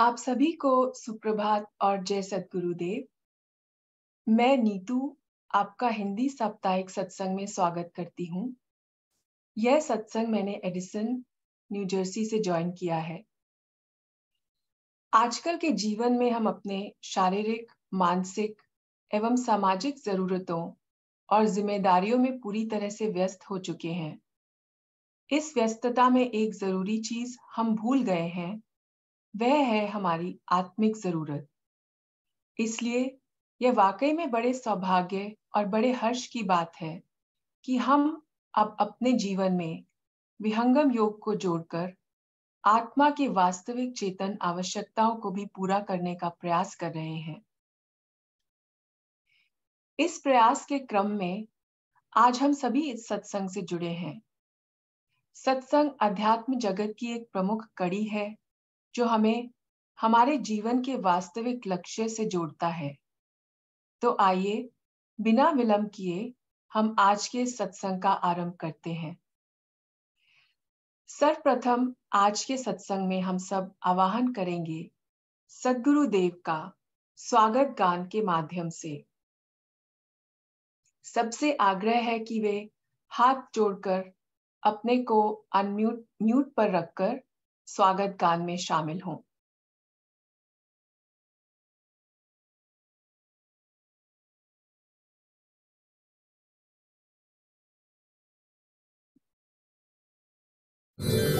आप सभी को सुप्रभात और जय सतगुरुदेव मैं नीतू आपका हिंदी साप्ताहिक सत्संग में स्वागत करती हूँ यह सत्संग मैंने एडिसन न्यू जर्सी से ज्वाइन किया है आजकल के जीवन में हम अपने शारीरिक मानसिक एवं सामाजिक जरूरतों और जिम्मेदारियों में पूरी तरह से व्यस्त हो चुके हैं इस व्यस्तता में एक जरूरी चीज हम भूल गए हैं वह है हमारी आत्मिक जरूरत इसलिए यह वाकई में बड़े सौभाग्य और बड़े हर्ष की बात है कि हम अब अपने जीवन में विहंगम योग को जोड़कर आत्मा की वास्तविक चेतन आवश्यकताओं को भी पूरा करने का प्रयास कर रहे हैं इस प्रयास के क्रम में आज हम सभी इस सत्संग से जुड़े हैं सत्संग अध्यात्म जगत की एक प्रमुख कड़ी है जो हमें हमारे जीवन के वास्तविक लक्ष्य से जोड़ता है तो आइए बिना विलंब किए हम आज के सत्संग का आरंभ करते हैं सर्वप्रथम आज के सत्संग में हम सब आवाहन करेंगे सदगुरु देव का स्वागत गान के माध्यम से सबसे आग्रह है कि वे हाथ जोड़कर अपने को अनम्यूट म्यूट पर रखकर स्वागत गान में शामिल हों Yeah.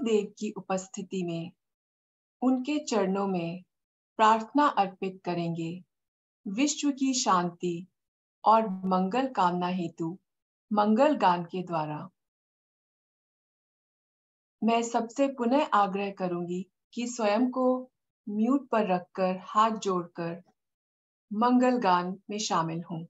गुरुदेव की उपस्थिति में उनके चरणों में प्रार्थना अर्पित करेंगे विश्व की शांति और मंगल कामना हेतु मंगल गान के द्वारा मैं सबसे पुनः आग्रह करूंगी कि स्वयं को म्यूट पर रखकर हाथ जोड़कर मंगल गान में शामिल हूं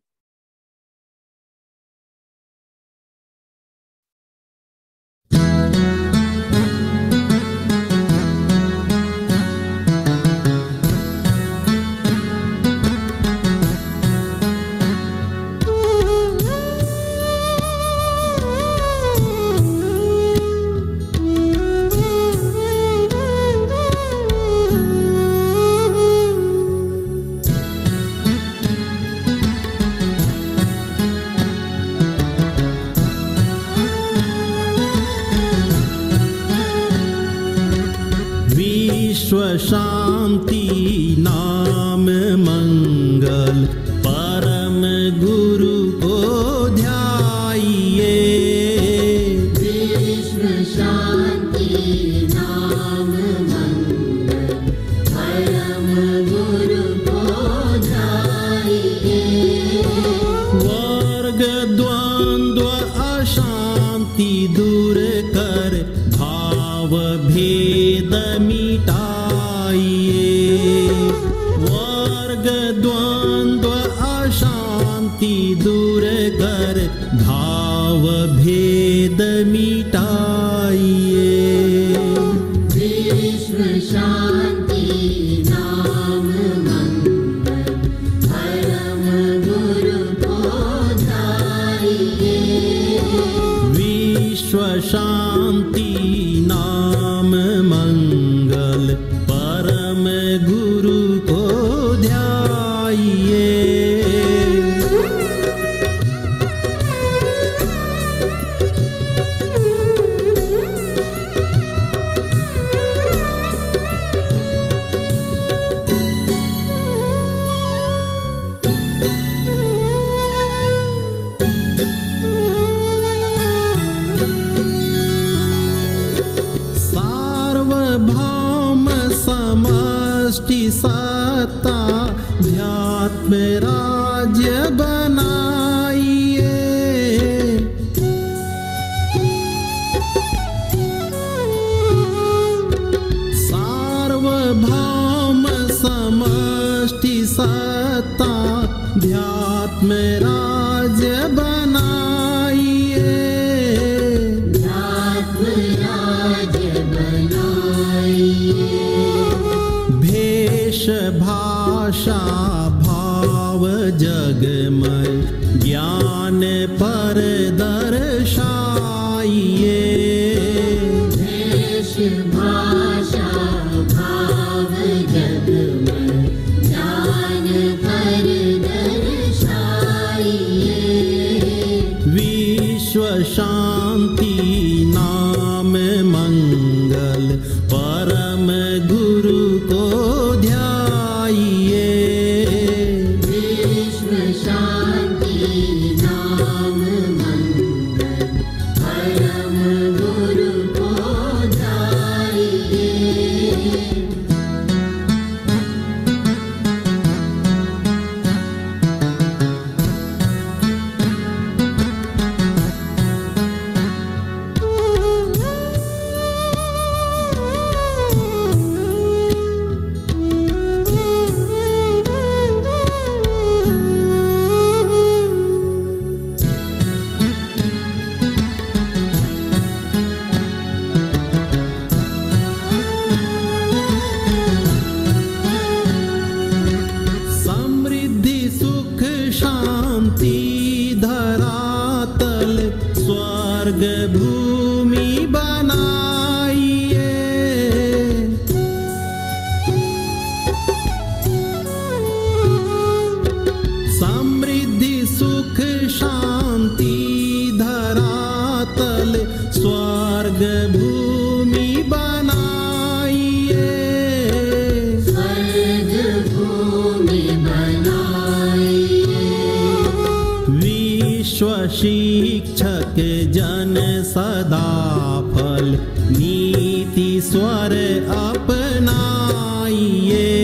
说上帝呢？भेद मिटाइए विश्व शांति नाम परम गुरु विश्व शांति नाम मंगल परम गुरु स्वर अपनाइए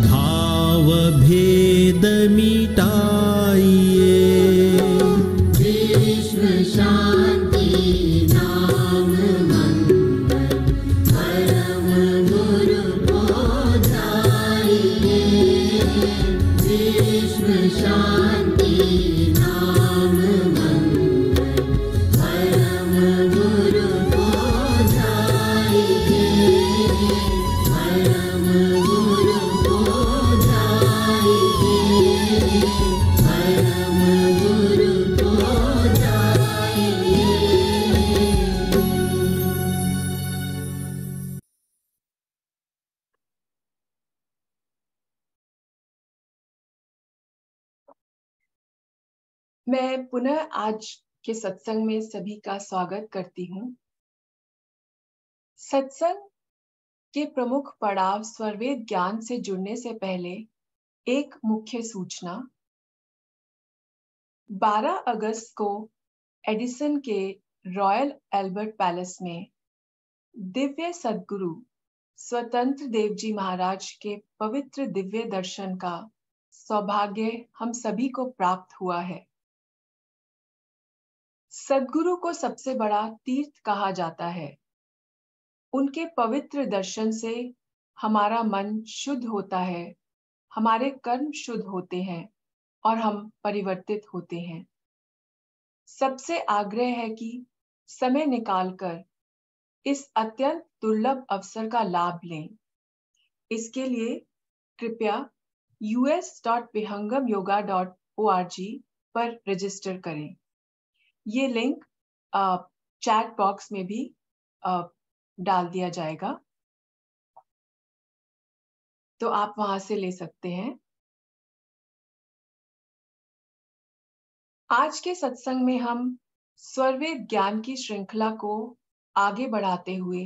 धा सत्संग में सभी का स्वागत करती हूँ सत्संग के प्रमुख पड़ाव स्वर्वेद ज्ञान से जुड़ने से पहले एक मुख्य सूचना 12 अगस्त को एडिसन के रॉयल एल्बर्ट पैलेस में दिव्य सदगुरु स्वतंत्र देव जी महाराज के पवित्र दिव्य दर्शन का सौभाग्य हम सभी को प्राप्त हुआ है सदगुरु को सबसे बड़ा तीर्थ कहा जाता है उनके पवित्र दर्शन से हमारा मन शुद्ध होता है हमारे कर्म शुद्ध होते हैं और हम परिवर्तित होते हैं सबसे आग्रह है कि समय निकालकर इस अत्यंत दुर्लभ अवसर का लाभ लें इसके लिए कृपया यूएस डॉट पर रजिस्टर करें ये लिंक चैट बॉक्स में भी uh, डाल दिया जाएगा तो आप वहां से ले सकते हैं आज के सत्संग में हम स्वर्वेद ज्ञान की श्रृंखला को आगे बढ़ाते हुए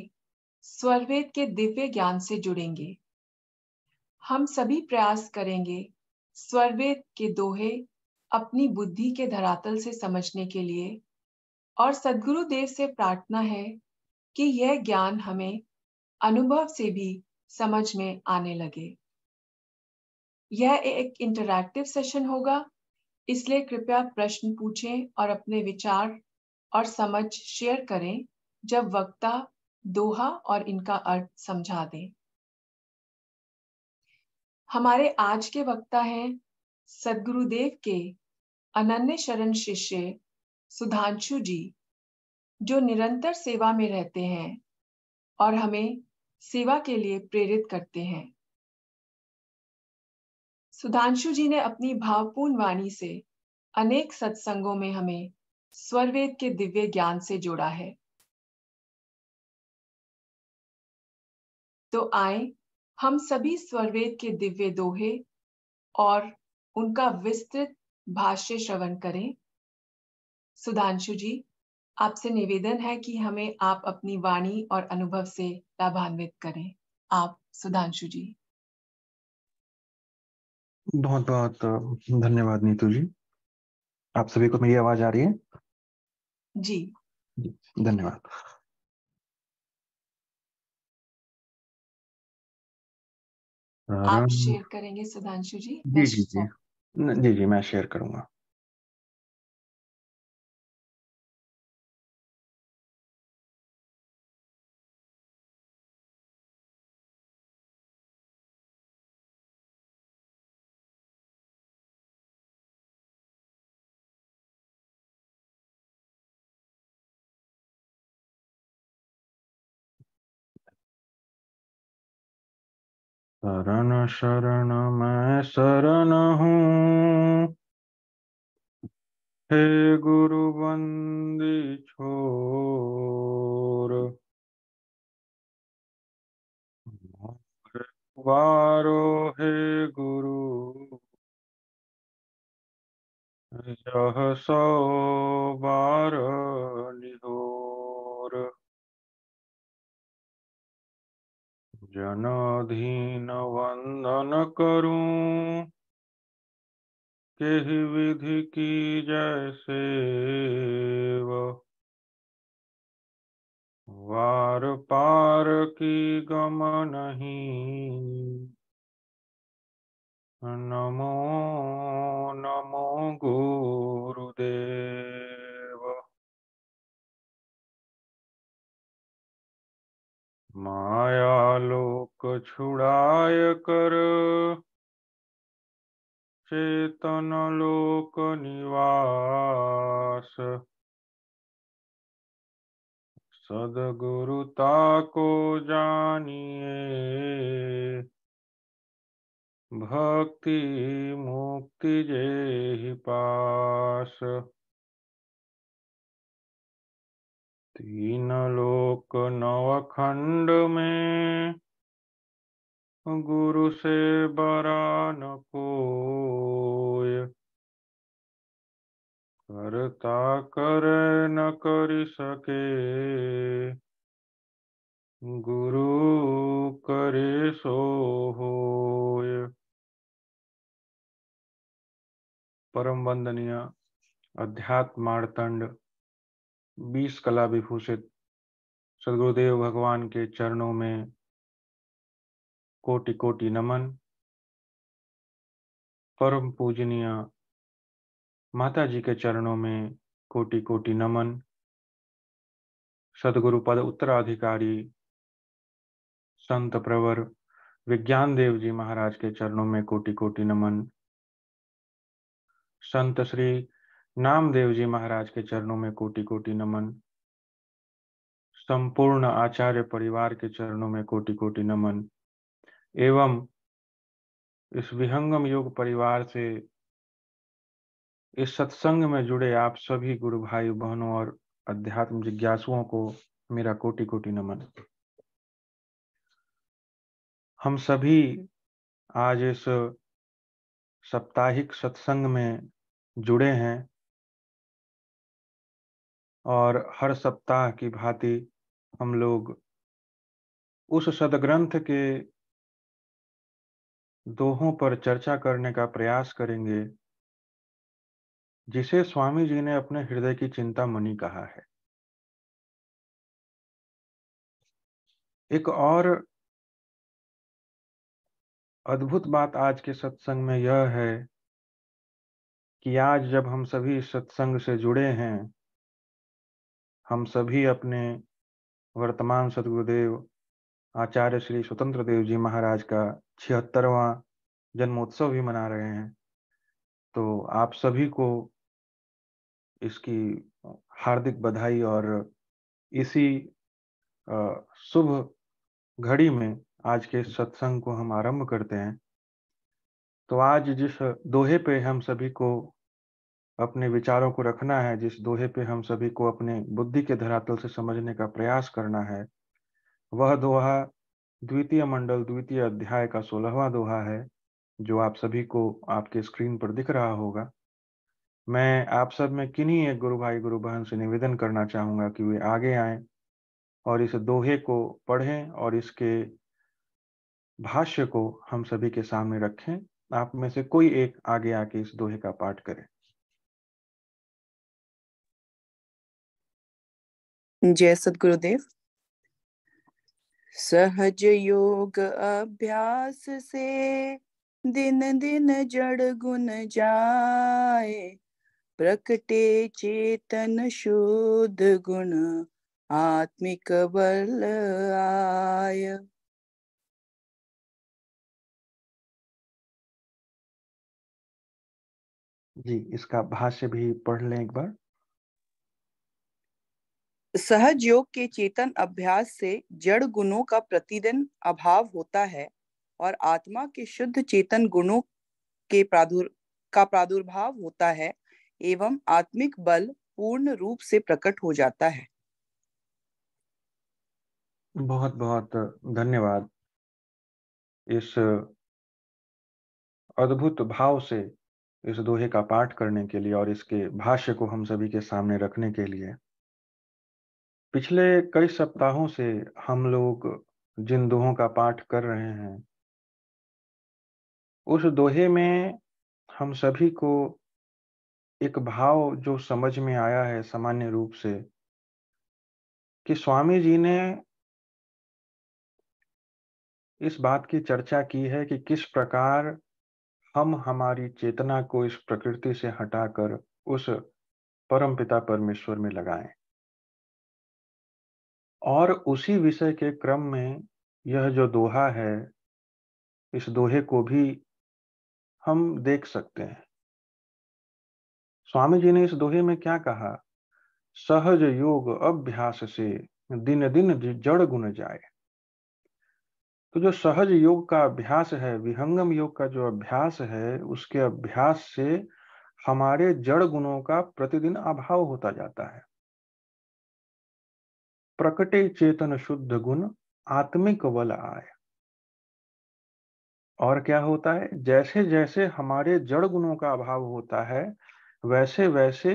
स्वर्वेद के दिव्य ज्ञान से जुड़ेंगे हम सभी प्रयास करेंगे स्वर्वेद के दोहे अपनी बुद्धि के धरातल से समझने के लिए और सदगुरु देव से प्रार्थना है कि यह ज्ञान हमें अनुभव से भी समझ में आने लगे यह एक इंटरैक्टिव सेशन होगा इसलिए कृपया प्रश्न पूछें और अपने विचार और समझ शेयर करें जब वक्ता दोहा और इनका अर्थ समझा दें हमारे आज के वक्ता हैं सदगुरुदेव के अनन्य शरण शिष्य सुधांशु जी जो निरंतर सेवा में रहते हैं और हमें सेवा के लिए प्रेरित करते हैं सुधांशु जी ने अपनी भावपूर्ण वाणी से अनेक सत्संगों में हमें स्वरवेद के दिव्य ज्ञान से जोड़ा है तो आए हम सभी स्वरवेद के दिव्य दोहे और उनका विस्तृत भाष्य श्रवण करें सुधांशु जी आपसे निवेदन है कि हमें आप अपनी वाणी और अनुभव से लाभान्वित करें आप सुधांशु जी बहुत बहुत धन्यवाद नीतू जी आप सभी को मेरी आवाज आ रही है जी, धन्यवाद आप शेयर करेंगे सुधांशु जी जी जी, जी। जी जी मैं शेयर करूँगा शरण शरण मैं शरण हूँ हे गुरु बंदी छोर बारो हे गुरु यह सौ बार निहोर जनाधीन वंदन करूं के ही विधि की जैसे वार पार की गम नहीं नमो नमो गुरुदेव माया लोक छुड़ाय कर चेतन लोक निवास सदगुरुता को जानिए भक्ति मुक्ति जय पास तीन लोक नवखंड में गुरु से बरा न कोय करता कर न कर सके गुरु करे सो होय परम वंदनीय अध्यात्मार्तंड बीस कला विभूषित सदगुरुदेव भगवान के चरणों में कोटि कोटि नमन परम पूजनीय माता जी के चरणों में कोटि कोटि नमन सदगुरु पद उत्तराधिकारी संत प्रवर विज्ञान देव जी महाराज के चरणों में कोटि कोटि नमन संत श्री नामदेव जी महाराज के चरणों में कोटि कोटि नमन संपूर्ण आचार्य परिवार के चरणों में कोटि कोटि नमन एवं इस विहंगम योग परिवार से इस सत्संग में जुड़े आप सभी गुरु भाई बहनों और अध्यात्म जिज्ञासुओं को मेरा कोटि कोटि नमन हम सभी आज इस साप्ताहिक सत्संग में जुड़े हैं और हर सप्ताह की भांति हम लोग उस सदग्रंथ के दोहों पर चर्चा करने का प्रयास करेंगे जिसे स्वामी जी ने अपने हृदय की चिंता मनी कहा है एक और अद्भुत बात आज के सत्संग में यह है कि आज जब हम सभी सत्संग से जुड़े हैं हम सभी अपने वर्तमान सदगुरुदेव आचार्य श्री स्वतंत्र देव जी महाराज का छिहत्तरवा जन्मोत्सव भी मना रहे हैं तो आप सभी को इसकी हार्दिक बधाई और इसी शुभ घड़ी में आज के सत्संग को हम आरंभ करते हैं तो आज जिस दोहे पे हम सभी को अपने विचारों को रखना है जिस दोहे पे हम सभी को अपने बुद्धि के धरातल से समझने का प्रयास करना है वह दोहा द्वितीय मंडल द्वितीय अध्याय का सोलहवा दोहा है जो आप सभी को आपके स्क्रीन पर दिख रहा होगा मैं आप सब में किन्हीं एक गुरु भाई गुरु बहन से निवेदन करना चाहूंगा कि वे आगे आए और इस दोहे को पढ़ें और इसके भाष्य को हम सभी के सामने रखें आप में से कोई एक आगे आके इस दोहे का पाठ करें जय सदगुरुदेव सहज योग अभ्यास से दिन दिन जड़ गुण जाए प्रकटे चेतन शुद्ध गुण आत्मिक बल आय जी इसका भाष्य भी पढ़ लें एक बार सहज योग के चेतन अभ्यास से जड़ गुणों का प्रतिदिन अभाव होता है और आत्मा के शुद्ध चेतन गुणों के प्रादुर का प्रादुर्भाव होता है एवं आत्मिक बल पूर्ण रूप से प्रकट हो जाता है बहुत बहुत धन्यवाद इस अद्भुत भाव से इस दोहे का पाठ करने के लिए और इसके भाष्य को हम सभी के सामने रखने के लिए पिछले कई सप्ताहों से हम लोग जिन दोहों का पाठ कर रहे हैं उस दोहे में हम सभी को एक भाव जो समझ में आया है सामान्य रूप से कि स्वामी जी ने इस बात की चर्चा की है कि किस प्रकार हम हमारी चेतना को इस प्रकृति से हटाकर उस परमपिता परमेश्वर में लगाएं और उसी विषय के क्रम में यह जो दोहा है इस दोहे को भी हम देख सकते हैं स्वामी जी ने इस दोहे में क्या कहा सहज योग अभ्यास से दिन दिन जड़ गुण जाए तो जो सहज योग का अभ्यास है विहंगम योग का जो अभ्यास है उसके अभ्यास से हमारे जड़ गुणों का प्रतिदिन अभाव होता जाता है प्रकटे चेतन शुद्ध गुण आत्मिक बल आय और क्या होता है जैसे जैसे हमारे जड़ गुणों का अभाव होता है वैसे वैसे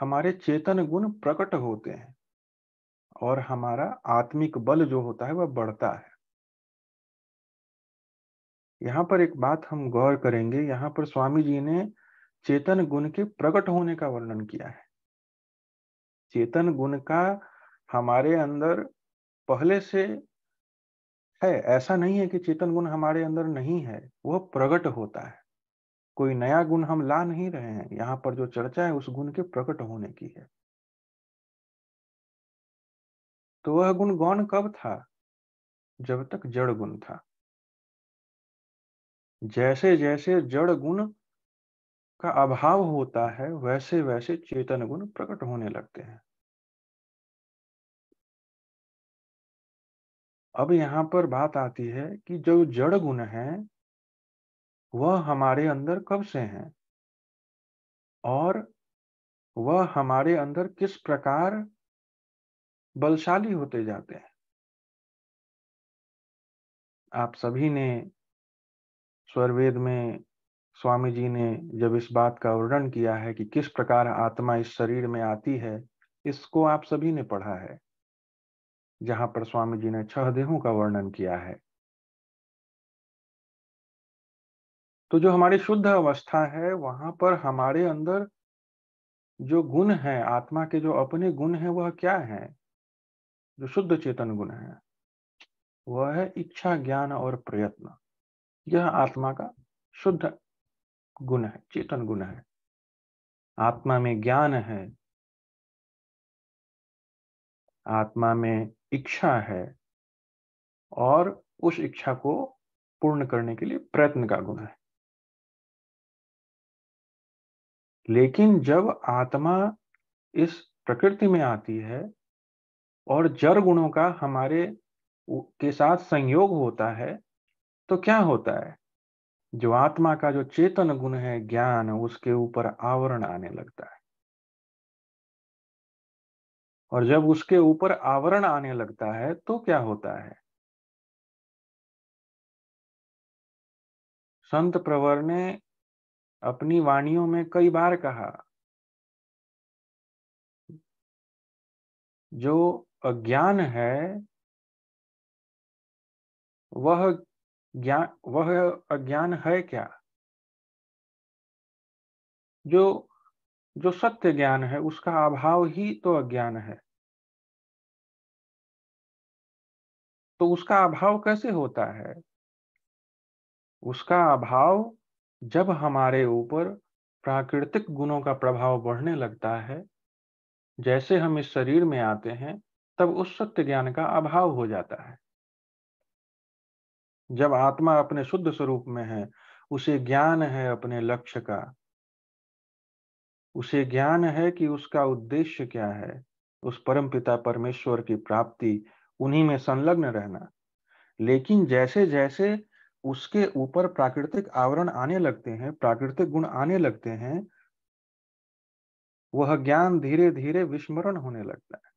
हमारे चेतन गुण प्रकट होते हैं और हमारा आत्मिक बल जो होता है वह बढ़ता है यहां पर एक बात हम गौर करेंगे यहां पर स्वामी जी ने चेतन गुण के प्रकट होने का वर्णन किया है चेतन गुण का हमारे अंदर पहले से है ऐसा नहीं है कि चेतन गुण हमारे अंदर नहीं है वह प्रकट होता है कोई नया गुण हम ला नहीं रहे हैं यहाँ पर जो चर्चा है उस गुण के प्रकट होने की है तो वह गुण गौन कब था जब तक जड़ गुण था जैसे जैसे जड़ गुण का अभाव होता है वैसे वैसे चेतन गुण प्रकट होने लगते हैं अब यहाँ पर बात आती है कि जो जड़ गुण है वह हमारे अंदर कब से हैं और वह हमारे अंदर किस प्रकार बलशाली होते जाते हैं आप सभी ने स्वरवेद में स्वामी जी ने जब इस बात का वर्णन किया है कि किस प्रकार आत्मा इस शरीर में आती है इसको आप सभी ने पढ़ा है जहां पर स्वामी जी ने छह देहों का वर्णन किया है तो जो हमारी शुद्ध अवस्था है वहां पर हमारे अंदर जो गुण है आत्मा के जो अपने गुण है वह क्या है जो शुद्ध चेतन गुण है वह है इच्छा ज्ञान और प्रयत्न यह आत्मा का शुद्ध गुण है चेतन गुण है आत्मा में ज्ञान है आत्मा में इच्छा है और उस इच्छा को पूर्ण करने के लिए प्रयत्न का गुण है लेकिन जब आत्मा इस प्रकृति में आती है और जड़ गुणों का हमारे के साथ संयोग होता है तो क्या होता है जो आत्मा का जो चेतन गुण है ज्ञान उसके ऊपर आवरण आने लगता है और जब उसके ऊपर आवरण आने लगता है तो क्या होता है संत प्रवर ने अपनी वाणियों में कई बार कहा जो अज्ञान है वह ज्ञान वह अज्ञान है क्या जो जो सत्य ज्ञान है उसका अभाव ही तो अज्ञान है तो उसका अभाव कैसे होता है उसका अभाव जब हमारे ऊपर प्राकृतिक गुणों का प्रभाव बढ़ने लगता है जैसे हम इस शरीर में आते हैं तब उस सत्य ज्ञान का अभाव हो जाता है जब आत्मा अपने शुद्ध स्वरूप में है उसे ज्ञान है अपने लक्ष्य का उसे ज्ञान है कि उसका उद्देश्य क्या है उस परम पिता परमेश्वर की प्राप्ति उन्हीं में संलग्न रहना लेकिन जैसे जैसे उसके ऊपर प्राकृतिक आवरण आने लगते हैं प्राकृतिक गुण आने लगते हैं वह ज्ञान धीरे धीरे विस्मरण होने लगता है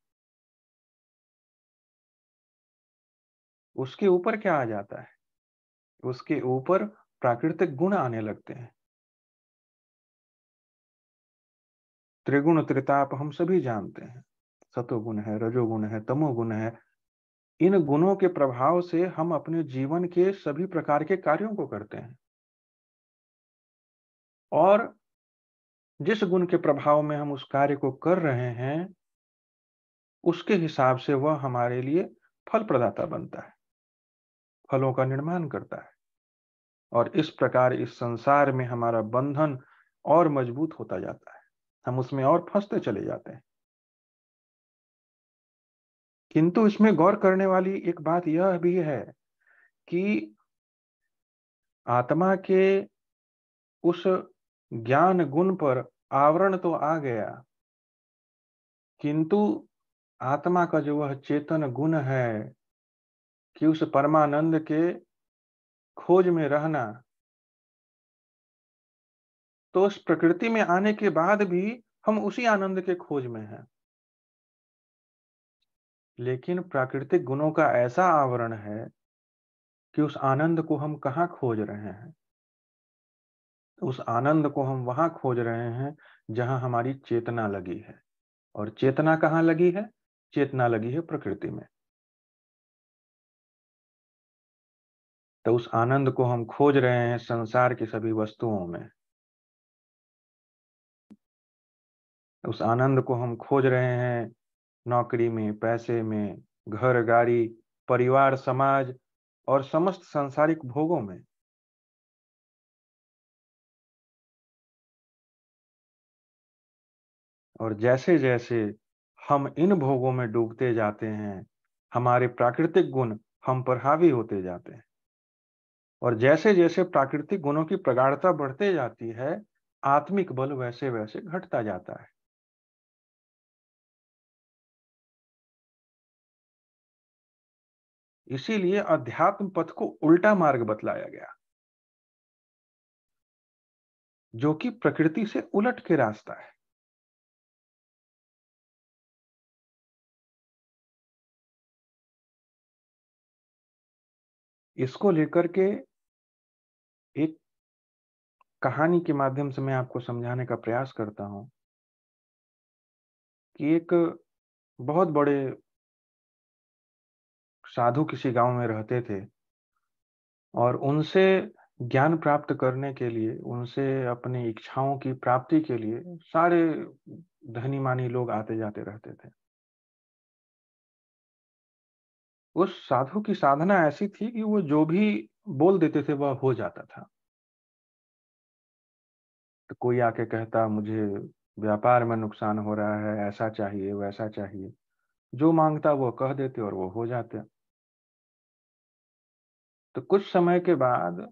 उसके ऊपर क्या आ जाता है उसके ऊपर प्राकृतिक गुण आने लगते हैं त्रिगुण त्रिताप हम सभी जानते हैं सतोगुण है रजोगुण है तमोगुण है इन गुणों के प्रभाव से हम अपने जीवन के सभी प्रकार के कार्यों को करते हैं और जिस गुण के प्रभाव में हम उस कार्य को कर रहे हैं उसके हिसाब से वह हमारे लिए फल प्रदाता बनता है फलों का निर्माण करता है और इस प्रकार इस संसार में हमारा बंधन और मजबूत होता जाता है हम उसमें और फंसते चले जाते हैं किंतु इसमें गौर करने वाली एक बात यह भी है कि आत्मा के उस ज्ञान गुण पर आवरण तो आ गया किंतु आत्मा का जो वह चेतन गुण है कि उस परमानंद के खोज में रहना तो उस प्रकृति में आने के बाद भी हम उसी आनंद के खोज में हैं लेकिन प्राकृतिक गुणों का ऐसा आवरण है कि उस आनंद को हम कहाँ खोज रहे हैं उस आनंद को हम वहां खोज रहे हैं जहां हमारी चेतना लगी है और चेतना कहाँ लगी है चेतना लगी है प्रकृति में तो उस आनंद को हम खोज रहे हैं संसार की सभी वस्तुओं में उस आनंद को हम खोज रहे हैं नौकरी में पैसे में घर गाड़ी परिवार समाज और समस्त सांसारिक भोगों में और जैसे जैसे हम इन भोगों में डूबते जाते हैं हमारे प्राकृतिक गुण हम पर हावी होते जाते हैं और जैसे जैसे प्राकृतिक गुणों की प्रगाढ़ता बढ़ते जाती है आत्मिक बल वैसे वैसे घटता जाता है इसीलिए अध्यात्म पथ को उल्टा मार्ग बतलाया गया जो कि प्रकृति से उलट के रास्ता है इसको लेकर के एक कहानी के माध्यम से मैं आपको समझाने का प्रयास करता हूं कि एक बहुत बड़े साधु किसी गांव में रहते थे और उनसे ज्ञान प्राप्त करने के लिए उनसे अपनी इच्छाओं की प्राप्ति के लिए सारे धनी मानी लोग आते जाते रहते थे उस साधु की साधना ऐसी थी कि वो जो भी बोल देते थे वह हो जाता था तो कोई आके कहता मुझे व्यापार में नुकसान हो रहा है ऐसा चाहिए वैसा चाहिए जो मांगता वो कह देते और वो हो जाते तो कुछ समय के बाद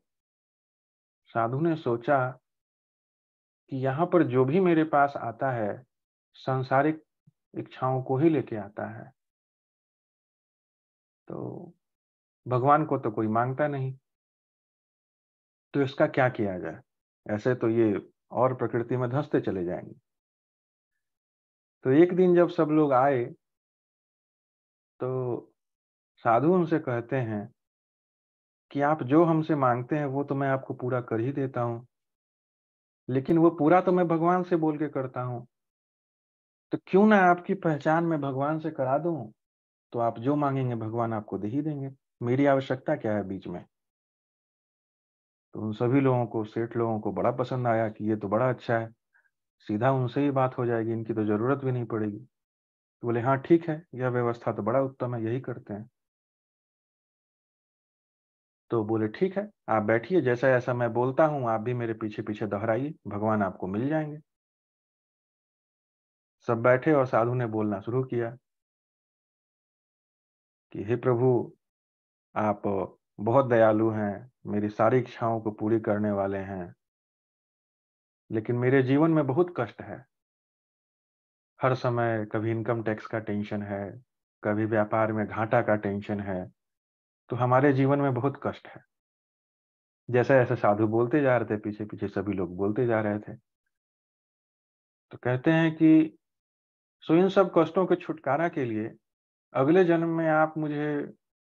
साधु ने सोचा कि यहाँ पर जो भी मेरे पास आता है सांसारिक इच्छाओं को ही लेके आता है तो भगवान को तो कोई मांगता नहीं तो इसका क्या किया जाए ऐसे तो ये और प्रकृति में धंसते चले जाएंगे तो एक दिन जब सब लोग आए तो साधु उनसे कहते हैं कि आप जो हमसे मांगते हैं वो तो मैं आपको पूरा कर ही देता हूँ लेकिन वो पूरा तो मैं भगवान से बोल के करता हूं तो क्यों ना आपकी पहचान मैं भगवान से करा दू तो आप जो मांगेंगे भगवान आपको दे ही देंगे मेरी आवश्यकता क्या है बीच में तो उन सभी लोगों को सेठ लोगों को बड़ा पसंद आया कि ये तो बड़ा अच्छा है सीधा उनसे ही बात हो जाएगी इनकी तो जरूरत भी नहीं पड़ेगी तो बोले हाँ ठीक है यह व्यवस्था तो बड़ा उत्तम है यही करते हैं तो बोले ठीक है आप बैठिए जैसा ऐसा मैं बोलता हूं आप भी मेरे पीछे पीछे दोहराइए भगवान आपको मिल जाएंगे सब बैठे और साधु ने बोलना शुरू किया कि हे प्रभु आप बहुत दयालु हैं मेरी सारी इच्छाओं को पूरी करने वाले हैं लेकिन मेरे जीवन में बहुत कष्ट है हर समय कभी इनकम टैक्स का टेंशन है कभी व्यापार में घाटा का टेंशन है तो हमारे जीवन में बहुत कष्ट है जैसे ऐसे साधु बोलते जा रहे थे पीछे पीछे सभी लोग बोलते जा रहे थे तो कहते हैं कि सो इन सब कष्टों के छुटकारा के लिए अगले जन्म में आप मुझे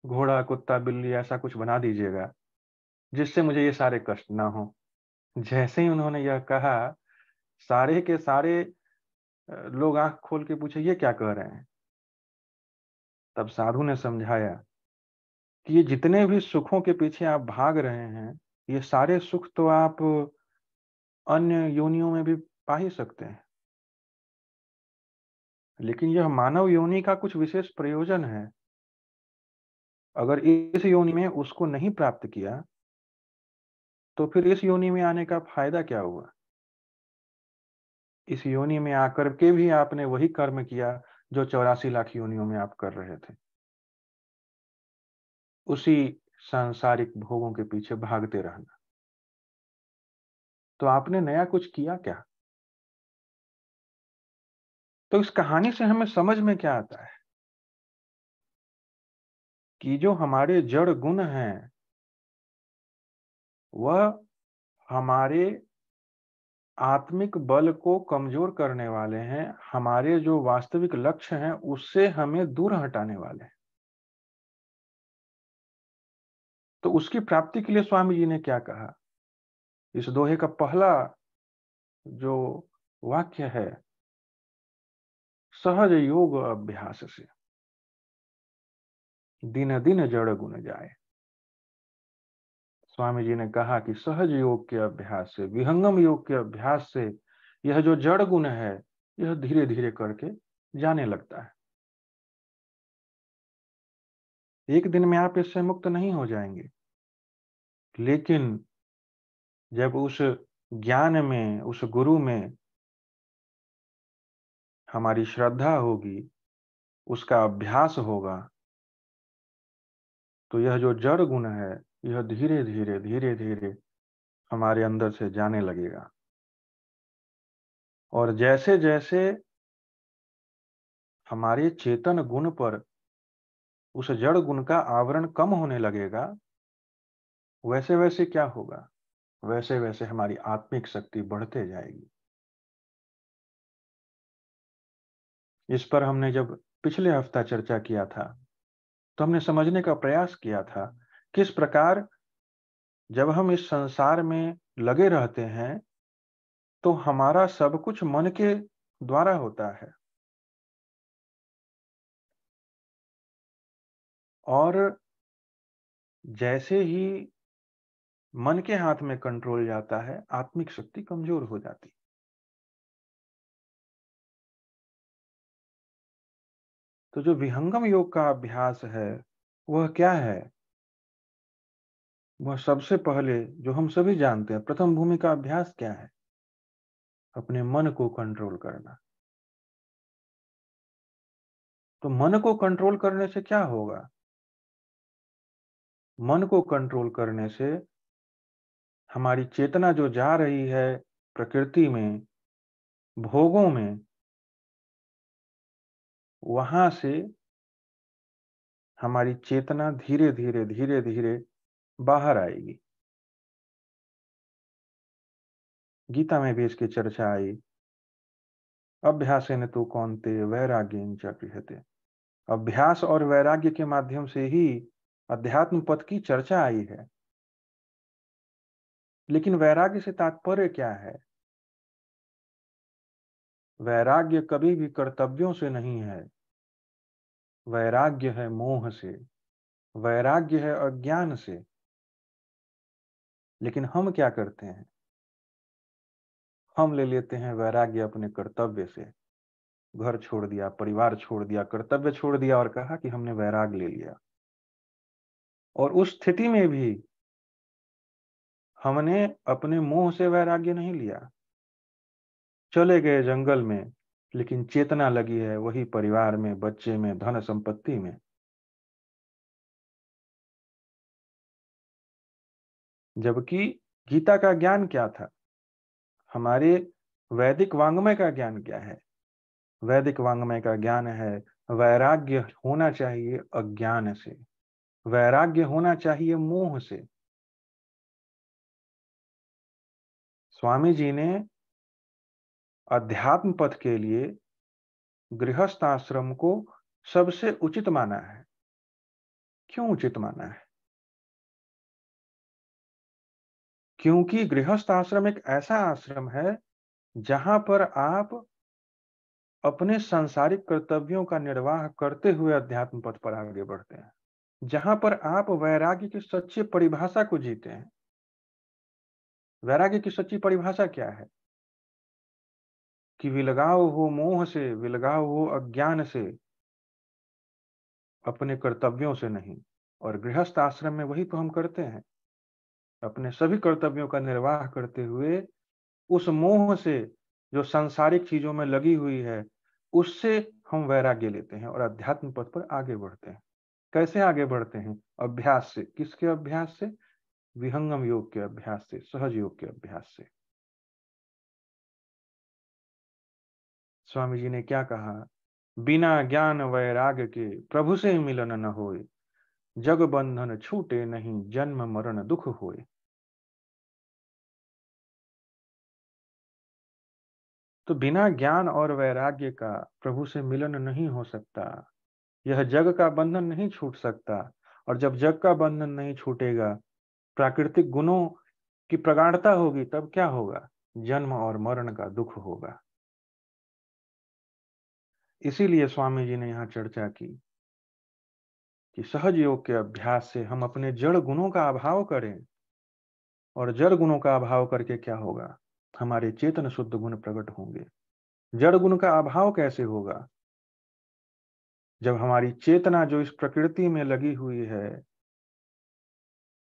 घोड़ा कुत्ता बिल्ली ऐसा कुछ बना दीजिएगा जिससे मुझे ये सारे कष्ट ना हो जैसे ही उन्होंने यह कहा सारे के सारे लोग आंख खोल के पूछे ये क्या कह रहे हैं तब साधु ने समझाया कि ये जितने भी सुखों के पीछे आप भाग रहे हैं ये सारे सुख तो आप अन्य योनियों में भी पा ही सकते हैं लेकिन यह मानव योनि का कुछ विशेष प्रयोजन है अगर इस योनि में उसको नहीं प्राप्त किया तो फिर इस योनि में आने का फायदा क्या हुआ इस योनि में आकर के भी आपने वही कर्म किया जो चौरासी लाख योनियों में आप कर रहे थे उसी सांसारिक भोगों के पीछे भागते रहना तो आपने नया कुछ किया क्या तो इस कहानी से हमें समझ में क्या आता है कि जो हमारे जड़ गुण हैं वह हमारे आत्मिक बल को कमजोर करने वाले हैं हमारे जो वास्तविक लक्ष्य हैं उससे हमें दूर हटाने वाले हैं तो उसकी प्राप्ति के लिए स्वामी जी ने क्या कहा इस दोहे का पहला जो वाक्य है सहज योग अभ्यास से दिन दिन जड़ गुण जाए स्वामी जी ने कहा कि सहज योग के अभ्यास से विहंगम योग के अभ्यास से यह जो जड़ गुण है यह धीरे धीरे करके जाने लगता है एक दिन में आप इससे मुक्त नहीं हो जाएंगे लेकिन जब उस ज्ञान में उस गुरु में हमारी श्रद्धा होगी उसका अभ्यास होगा तो यह जो जड़ गुण है यह धीरे धीरे धीरे धीरे हमारे अंदर से जाने लगेगा और जैसे जैसे हमारे चेतन गुण पर उस जड़ गुण का आवरण कम होने लगेगा वैसे वैसे क्या होगा वैसे वैसे हमारी आत्मिक शक्ति बढ़ते जाएगी इस पर हमने जब पिछले हफ्ता चर्चा किया था तो हमने समझने का प्रयास किया था किस प्रकार जब हम इस संसार में लगे रहते हैं तो हमारा सब कुछ मन के द्वारा होता है और जैसे ही मन के हाथ में कंट्रोल जाता है आत्मिक शक्ति कमजोर हो जाती तो जो विहंगम योग का अभ्यास है वह क्या है वह सबसे पहले जो हम सभी जानते हैं प्रथम भूमि का अभ्यास क्या है अपने मन को कंट्रोल करना तो मन को कंट्रोल करने से क्या होगा मन को कंट्रोल करने से हमारी चेतना जो जा रही है प्रकृति में भोगों में वहां से हमारी चेतना धीरे धीरे धीरे धीरे बाहर आएगी गीता में भी इसकी चर्चा आई अभ्यास ने तो कौन थे वैराग्य चक्र थे अभ्यास और वैराग्य के माध्यम से ही अध्यात्म पथ की चर्चा आई है लेकिन वैराग्य से तात्पर्य क्या है वैराग्य कभी भी कर्तव्यों से नहीं है वैराग्य है मोह से वैराग्य है अज्ञान से लेकिन हम क्या करते हैं हम ले लेते हैं वैराग्य अपने कर्तव्य से घर छोड़ दिया परिवार छोड़ दिया कर्तव्य छोड़ दिया और कहा कि हमने वैराग्य ले लिया और उस स्थिति में भी हमने अपने मोह से वैराग्य नहीं लिया चले गए जंगल में लेकिन चेतना लगी है वही परिवार में बच्चे में धन संपत्ति में जबकि गीता का ज्ञान क्या था हमारे वैदिक वांग्मय का ज्ञान क्या है वैदिक वांग्मय का ज्ञान है वैराग्य होना चाहिए अज्ञान से वैराग्य होना चाहिए मोह से स्वामी जी ने अध्यात्म पथ के लिए गृहस्थ आश्रम को सबसे उचित माना है क्यों उचित माना है क्योंकि गृहस्थ आश्रम एक ऐसा आश्रम है जहां पर आप अपने सांसारिक कर्तव्यों का निर्वाह करते हुए अध्यात्म पथ पर आगे बढ़ते हैं जहां पर आप वैराग्य की सच्ची परिभाषा को जीते हैं वैराग्य की सच्ची परिभाषा क्या है कि विलगाव हो मोह से विलगाव हो अज्ञान से अपने कर्तव्यों से नहीं और गृहस्थ आश्रम में वही तो हम करते हैं अपने सभी कर्तव्यों का निर्वाह करते हुए उस मोह से जो सांसारिक चीजों में लगी हुई है उससे हम वैराग्य लेते हैं और अध्यात्म पथ पर आगे बढ़ते हैं कैसे आगे बढ़ते हैं अभ्यास से किसके अभ्यास से विहंगम योग के अभ्यास से सहज योग के अभ्यास से स्वामी जी ने क्या कहा बिना ज्ञान वैराग के प्रभु से मिलन न होए जग बंधन छूटे नहीं जन्म मरण दुख होए तो बिना ज्ञान और वैराग्य का प्रभु से मिलन नहीं हो सकता यह जग का बंधन नहीं छूट सकता और जब जग का बंधन नहीं छूटेगा प्राकृतिक गुणों की प्रगाढ़ता होगी तब क्या होगा जन्म और मरण का दुख होगा इसीलिए स्वामी जी ने यहां चर्चा की कि सहज योग के अभ्यास से हम अपने जड़ गुणों का अभाव करें और जड़ गुणों का अभाव करके क्या होगा हमारे चेतन शुद्ध गुण प्रकट होंगे जड़ गुण का अभाव कैसे होगा जब हमारी चेतना जो इस प्रकृति में लगी हुई है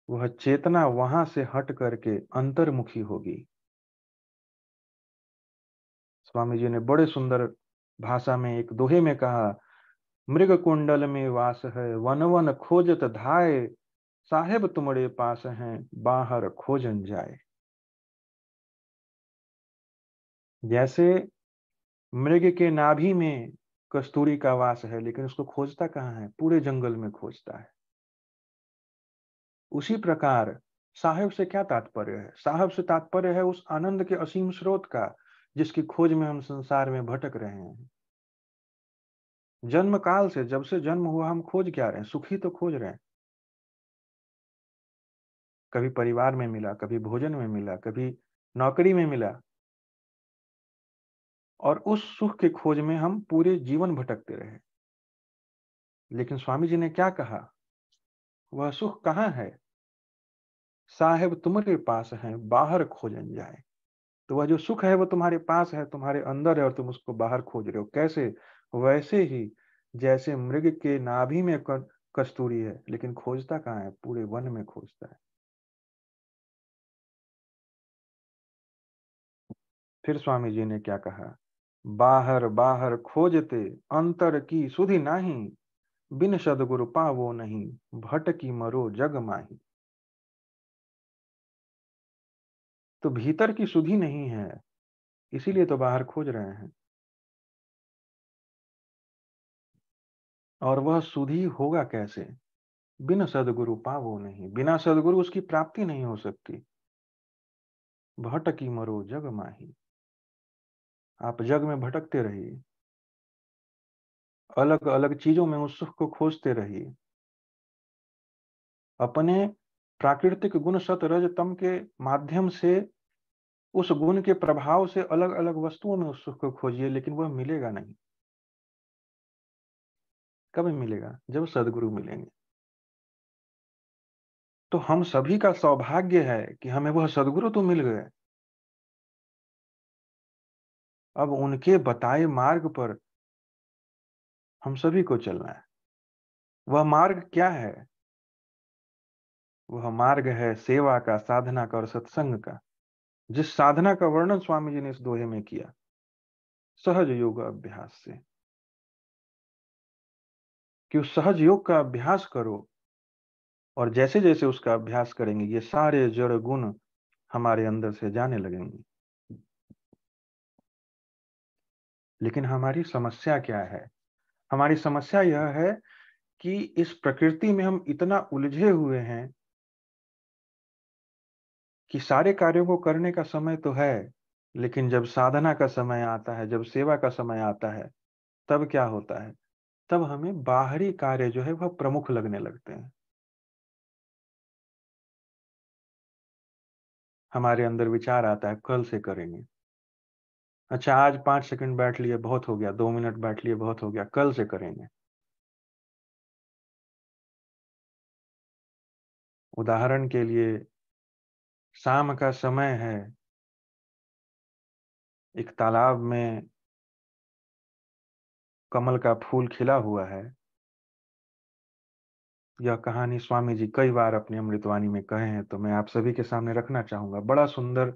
वह चेतना वहां से हट करके अंतर्मुखी होगी स्वामी जी ने बड़े सुंदर भाषा में एक दोहे में कहा मृग कुंडल में वास है वन वन खोजत धाय साहेब तुमड़े पास हैं बाहर खोजन जाए जैसे मृग के नाभि में कस्तूरी का वास है लेकिन उसको खोजता कहाँ है पूरे जंगल में खोजता है उसी प्रकार साहेब से क्या तात्पर्य है साहब से तात्पर्य है उस आनंद के असीम स्रोत का जिसकी खोज में हम संसार में भटक रहे हैं जन्म काल से जब से जन्म हुआ हम खोज क्या रहे हैं सुखी तो खोज रहे हैं कभी परिवार में मिला कभी भोजन में मिला कभी नौकरी में मिला और उस सुख के खोज में हम पूरे जीवन भटकते रहे लेकिन स्वामी जी ने क्या कहा वह सुख कहाँ है साहेब तुम्हारे पास है बाहर खोजन जाए तो वह जो सुख है वो तुम्हारे पास है तुम्हारे अंदर है और तुम उसको बाहर खोज रहे हो कैसे वैसे ही जैसे मृग के नाभि में कस्तूरी है लेकिन खोजता कहाँ है पूरे वन में खोजता है फिर स्वामी जी ने क्या कहा बाहर बाहर खोजते अंतर की सुधि नाही बिन सदगुरु पावो नहीं भटकी मरो जग माही तो भीतर की सुधि नहीं है इसीलिए तो बाहर खोज रहे हैं और वह सुधि होगा कैसे बिन सदगुरु पावो नहीं बिना सदगुरु उसकी प्राप्ति नहीं हो सकती भटकी मरो जग माही आप जग में भटकते रहिए अलग अलग चीजों में उस सुख को खोजते रहिए अपने प्राकृतिक गुण सत रज तम के माध्यम से उस गुण के प्रभाव से अलग अलग वस्तुओं में उस सुख को खोजिए लेकिन वह मिलेगा नहीं कभी मिलेगा जब सदगुरु मिलेंगे तो हम सभी का सौभाग्य है कि हमें वह सदगुरु तो मिल गए अब उनके बताए मार्ग पर हम सभी को चलना है वह मार्ग क्या है वह मार्ग है सेवा का साधना का और सत्संग का जिस साधना का वर्णन स्वामी जी ने इस दोहे में किया सहज योग अभ्यास से कि उस सहज योग का अभ्यास करो और जैसे जैसे उसका अभ्यास करेंगे ये सारे जड़ गुण हमारे अंदर से जाने लगेंगे लेकिन हमारी समस्या क्या है हमारी समस्या यह है कि इस प्रकृति में हम इतना उलझे हुए हैं कि सारे कार्यों को करने का समय तो है लेकिन जब साधना का समय आता है जब सेवा का समय आता है तब क्या होता है तब हमें बाहरी कार्य जो है वह प्रमुख लगने लगते हैं हमारे अंदर विचार आता है कल से करेंगे अच्छा आज पांच सेकंड बैठ लिए बहुत हो गया दो मिनट बैठ लिए बहुत हो गया कल से करेंगे उदाहरण के लिए शाम का समय है एक तालाब में कमल का फूल खिला हुआ है यह कहानी स्वामी जी कई बार अपनी अमृतवाणी में कहे हैं तो मैं आप सभी के सामने रखना चाहूंगा बड़ा सुंदर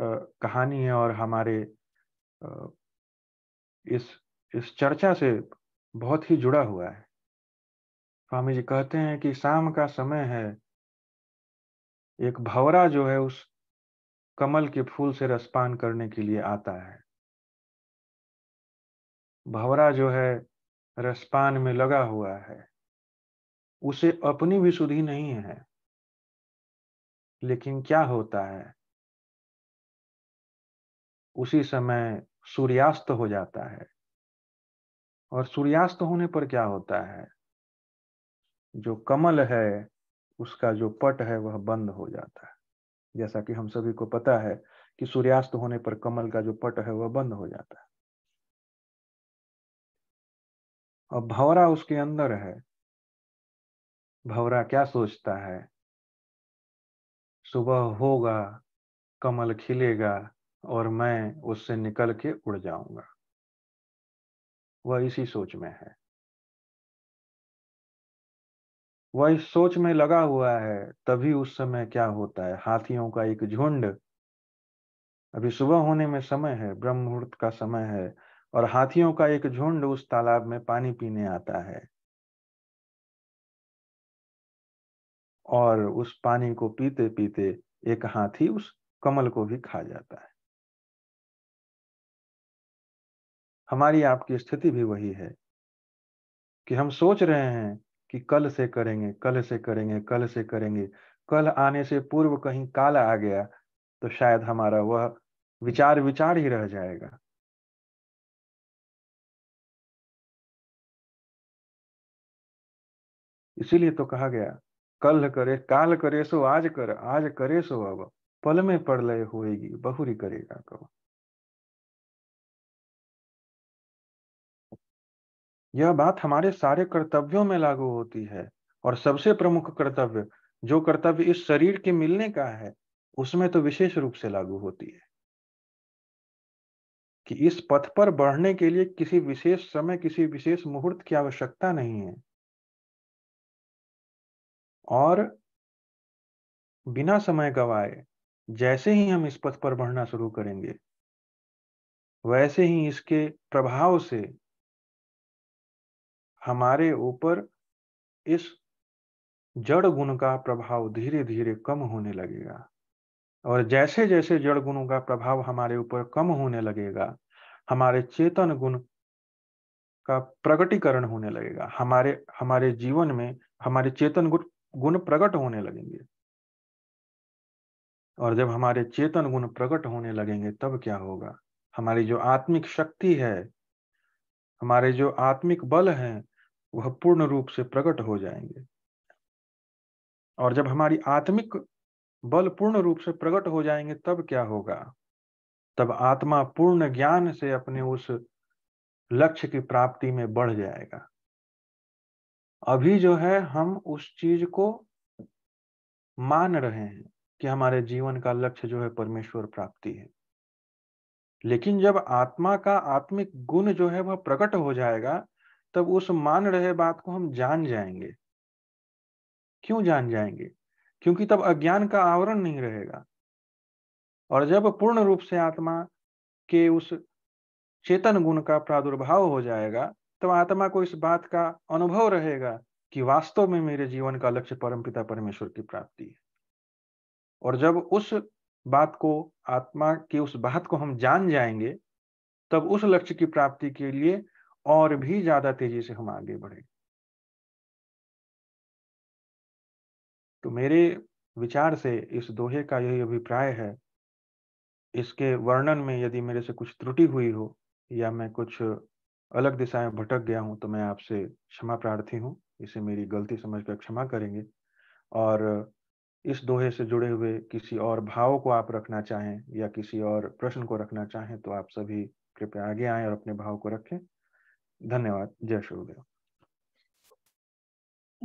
कहानी है और हमारे इस इस चर्चा से बहुत ही जुड़ा हुआ है स्वामी जी कहते हैं कि शाम का समय है एक भवरा जो है उस कमल के फूल से रसपान करने के लिए आता है भवरा जो है रसपान में लगा हुआ है उसे अपनी भी नहीं है लेकिन क्या होता है उसी समय सूर्यास्त हो जाता है और सूर्यास्त होने पर क्या होता है जो कमल है उसका जो पट है वह बंद हो जाता है जैसा कि हम सभी को पता है कि सूर्यास्त होने पर कमल का जो पट है वह बंद हो जाता है और भवरा उसके अंदर है भवरा क्या सोचता है सुबह होगा कमल खिलेगा और मैं उससे निकल के उड़ जाऊंगा वह इसी सोच में है वह इस सोच में लगा हुआ है तभी उस समय क्या होता है हाथियों का एक झुंड अभी सुबह होने में समय है ब्रह्म मुहूर्त का समय है और हाथियों का एक झुंड उस तालाब में पानी पीने आता है और उस पानी को पीते पीते एक हाथी उस कमल को भी खा जाता है हमारी आपकी स्थिति भी वही है कि हम सोच रहे हैं कि कल से करेंगे कल से करेंगे कल से करेंगे कल आने से पूर्व कहीं काल आ गया तो शायद हमारा वह विचार विचार ही रह जाएगा इसीलिए तो कहा गया कल करे काल करे सो आज कर आज करे सो अब पल में पड़ लय होएगी बहुरी करेगा कब यह बात हमारे सारे कर्तव्यों में लागू होती है और सबसे प्रमुख कर्तव्य जो कर्तव्य इस शरीर के मिलने का है उसमें तो विशेष रूप से लागू होती है कि इस पथ पर बढ़ने के लिए किसी विशेष समय किसी विशेष मुहूर्त की आवश्यकता नहीं है और बिना समय गवाए जैसे ही हम इस पथ पर बढ़ना शुरू करेंगे वैसे ही इसके प्रभाव से हमारे ऊपर इस जड़ गुण का प्रभाव धीरे धीरे कम होने लगेगा और जैसे जैसे जड़ गुणों का प्रभाव हमारे ऊपर कम होने लगेगा हमारे चेतन गुण का प्रगटीकरण होने लगेगा हमारे हमारे जीवन में हमारे चेतन गुण गुण प्रकट होने लगेंगे और जब हमारे चेतन गुण प्रकट होने लगेंगे तब क्या होगा हमारी जो आत्मिक शक्ति है हमारे जो आत्मिक बल हैं वह पूर्ण रूप से प्रकट हो जाएंगे और जब हमारी आत्मिक बल पूर्ण रूप से प्रकट हो जाएंगे तब क्या होगा तब आत्मा पूर्ण ज्ञान से अपने उस लक्ष्य की प्राप्ति में बढ़ जाएगा अभी जो है हम उस चीज को मान रहे हैं कि हमारे जीवन का लक्ष्य जो है परमेश्वर प्राप्ति है लेकिन जब आत्मा का आत्मिक गुण जो है वह प्रकट हो जाएगा तब उस मान रहे बात को हम जान जाएंगे क्यों जान जाएंगे क्योंकि तब अज्ञान का आवरण नहीं रहेगा और जब पूर्ण रूप से आत्मा के उस चेतन गुण का प्रादुर्भाव हो जाएगा तब आत्मा को इस बात का अनुभव रहेगा कि वास्तव में मेरे जीवन का लक्ष्य परमपिता परमेश्वर की प्राप्ति है और जब उस बात को आत्मा की उस बात को हम जान जाएंगे तब उस लक्ष्य की प्राप्ति के लिए और भी ज्यादा तेजी से हम आगे बढ़े तो मेरे विचार से इस दोहे का यही अभिप्राय है इसके वर्णन में यदि मेरे से कुछ त्रुटि हुई हो या मैं कुछ अलग दिशाएं भटक गया हूं तो मैं आपसे क्षमा प्रार्थी हूं इसे मेरी गलती समझकर क्षमा करेंगे और इस दोहे से जुड़े हुए किसी और भाव को आप रखना चाहें या किसी और प्रश्न को रखना चाहें तो आप सभी कृपया आगे आए और अपने भाव को रखें धन्यवाद जय शुभदेव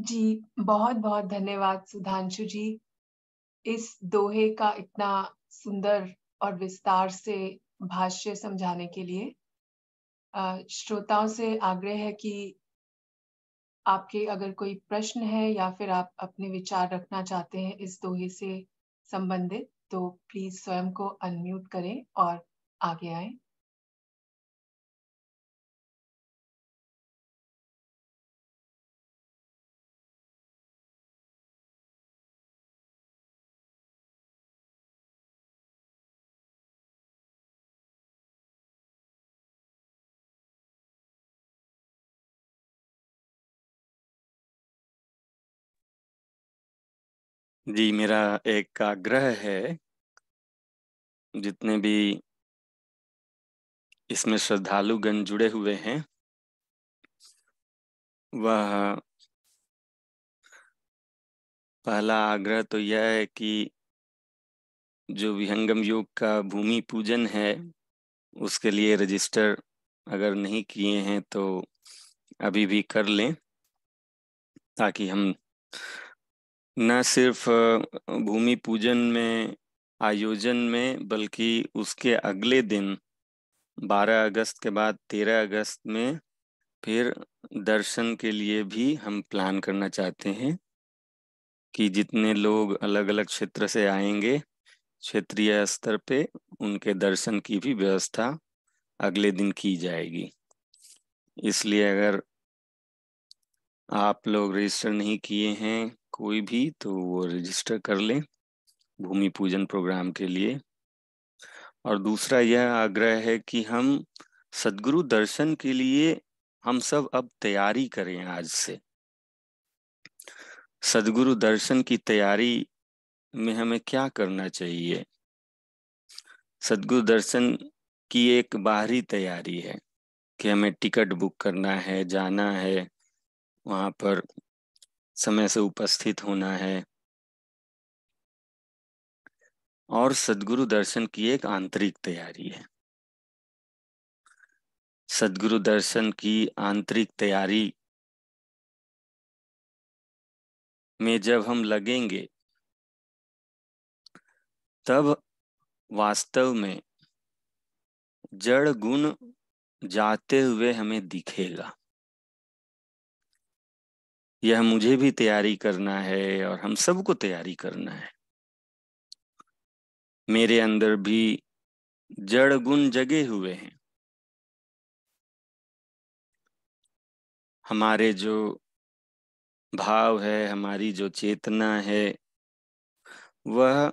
जी बहुत बहुत धन्यवाद सुधांशु जी इस दोहे का इतना सुंदर और विस्तार से भाष्य समझाने के लिए श्रोताओं से आग्रह है कि आपके अगर कोई प्रश्न है या फिर आप अपने विचार रखना चाहते हैं इस दोहे से संबंधित तो प्लीज स्वयं को अनम्यूट करें और आगे आए जी मेरा एक आग्रह है जितने भी इसमें श्रद्धालुगण जुड़े हुए हैं वह पहला आग्रह तो यह है कि जो विहंगम योग का भूमि पूजन है उसके लिए रजिस्टर अगर नहीं किए हैं तो अभी भी कर लें ताकि हम न सिर्फ भूमि पूजन में आयोजन में बल्कि उसके अगले दिन 12 अगस्त के बाद 13 अगस्त में फिर दर्शन के लिए भी हम प्लान करना चाहते हैं कि जितने लोग अलग अलग क्षेत्र से आएंगे क्षेत्रीय स्तर पे उनके दर्शन की भी व्यवस्था अगले दिन की जाएगी इसलिए अगर आप लोग रजिस्टर नहीं किए हैं कोई भी तो वो रजिस्टर कर लें भूमि पूजन प्रोग्राम के लिए और दूसरा यह आग्रह है कि हम सदगुरु दर्शन के लिए हम सब अब तैयारी करें आज से सदगुरु दर्शन की तैयारी में हमें क्या करना चाहिए सदगुरु दर्शन की एक बाहरी तैयारी है कि हमें टिकट बुक करना है जाना है वहाँ पर समय से उपस्थित होना है और सदगुरु दर्शन की एक आंतरिक तैयारी है सदगुरु दर्शन की आंतरिक तैयारी में जब हम लगेंगे तब वास्तव में जड़ गुण जाते हुए हमें दिखेगा यह मुझे भी तैयारी करना है और हम सबको तैयारी करना है मेरे अंदर भी जड़ गुण जगे हुए हैं हमारे जो भाव है हमारी जो चेतना है वह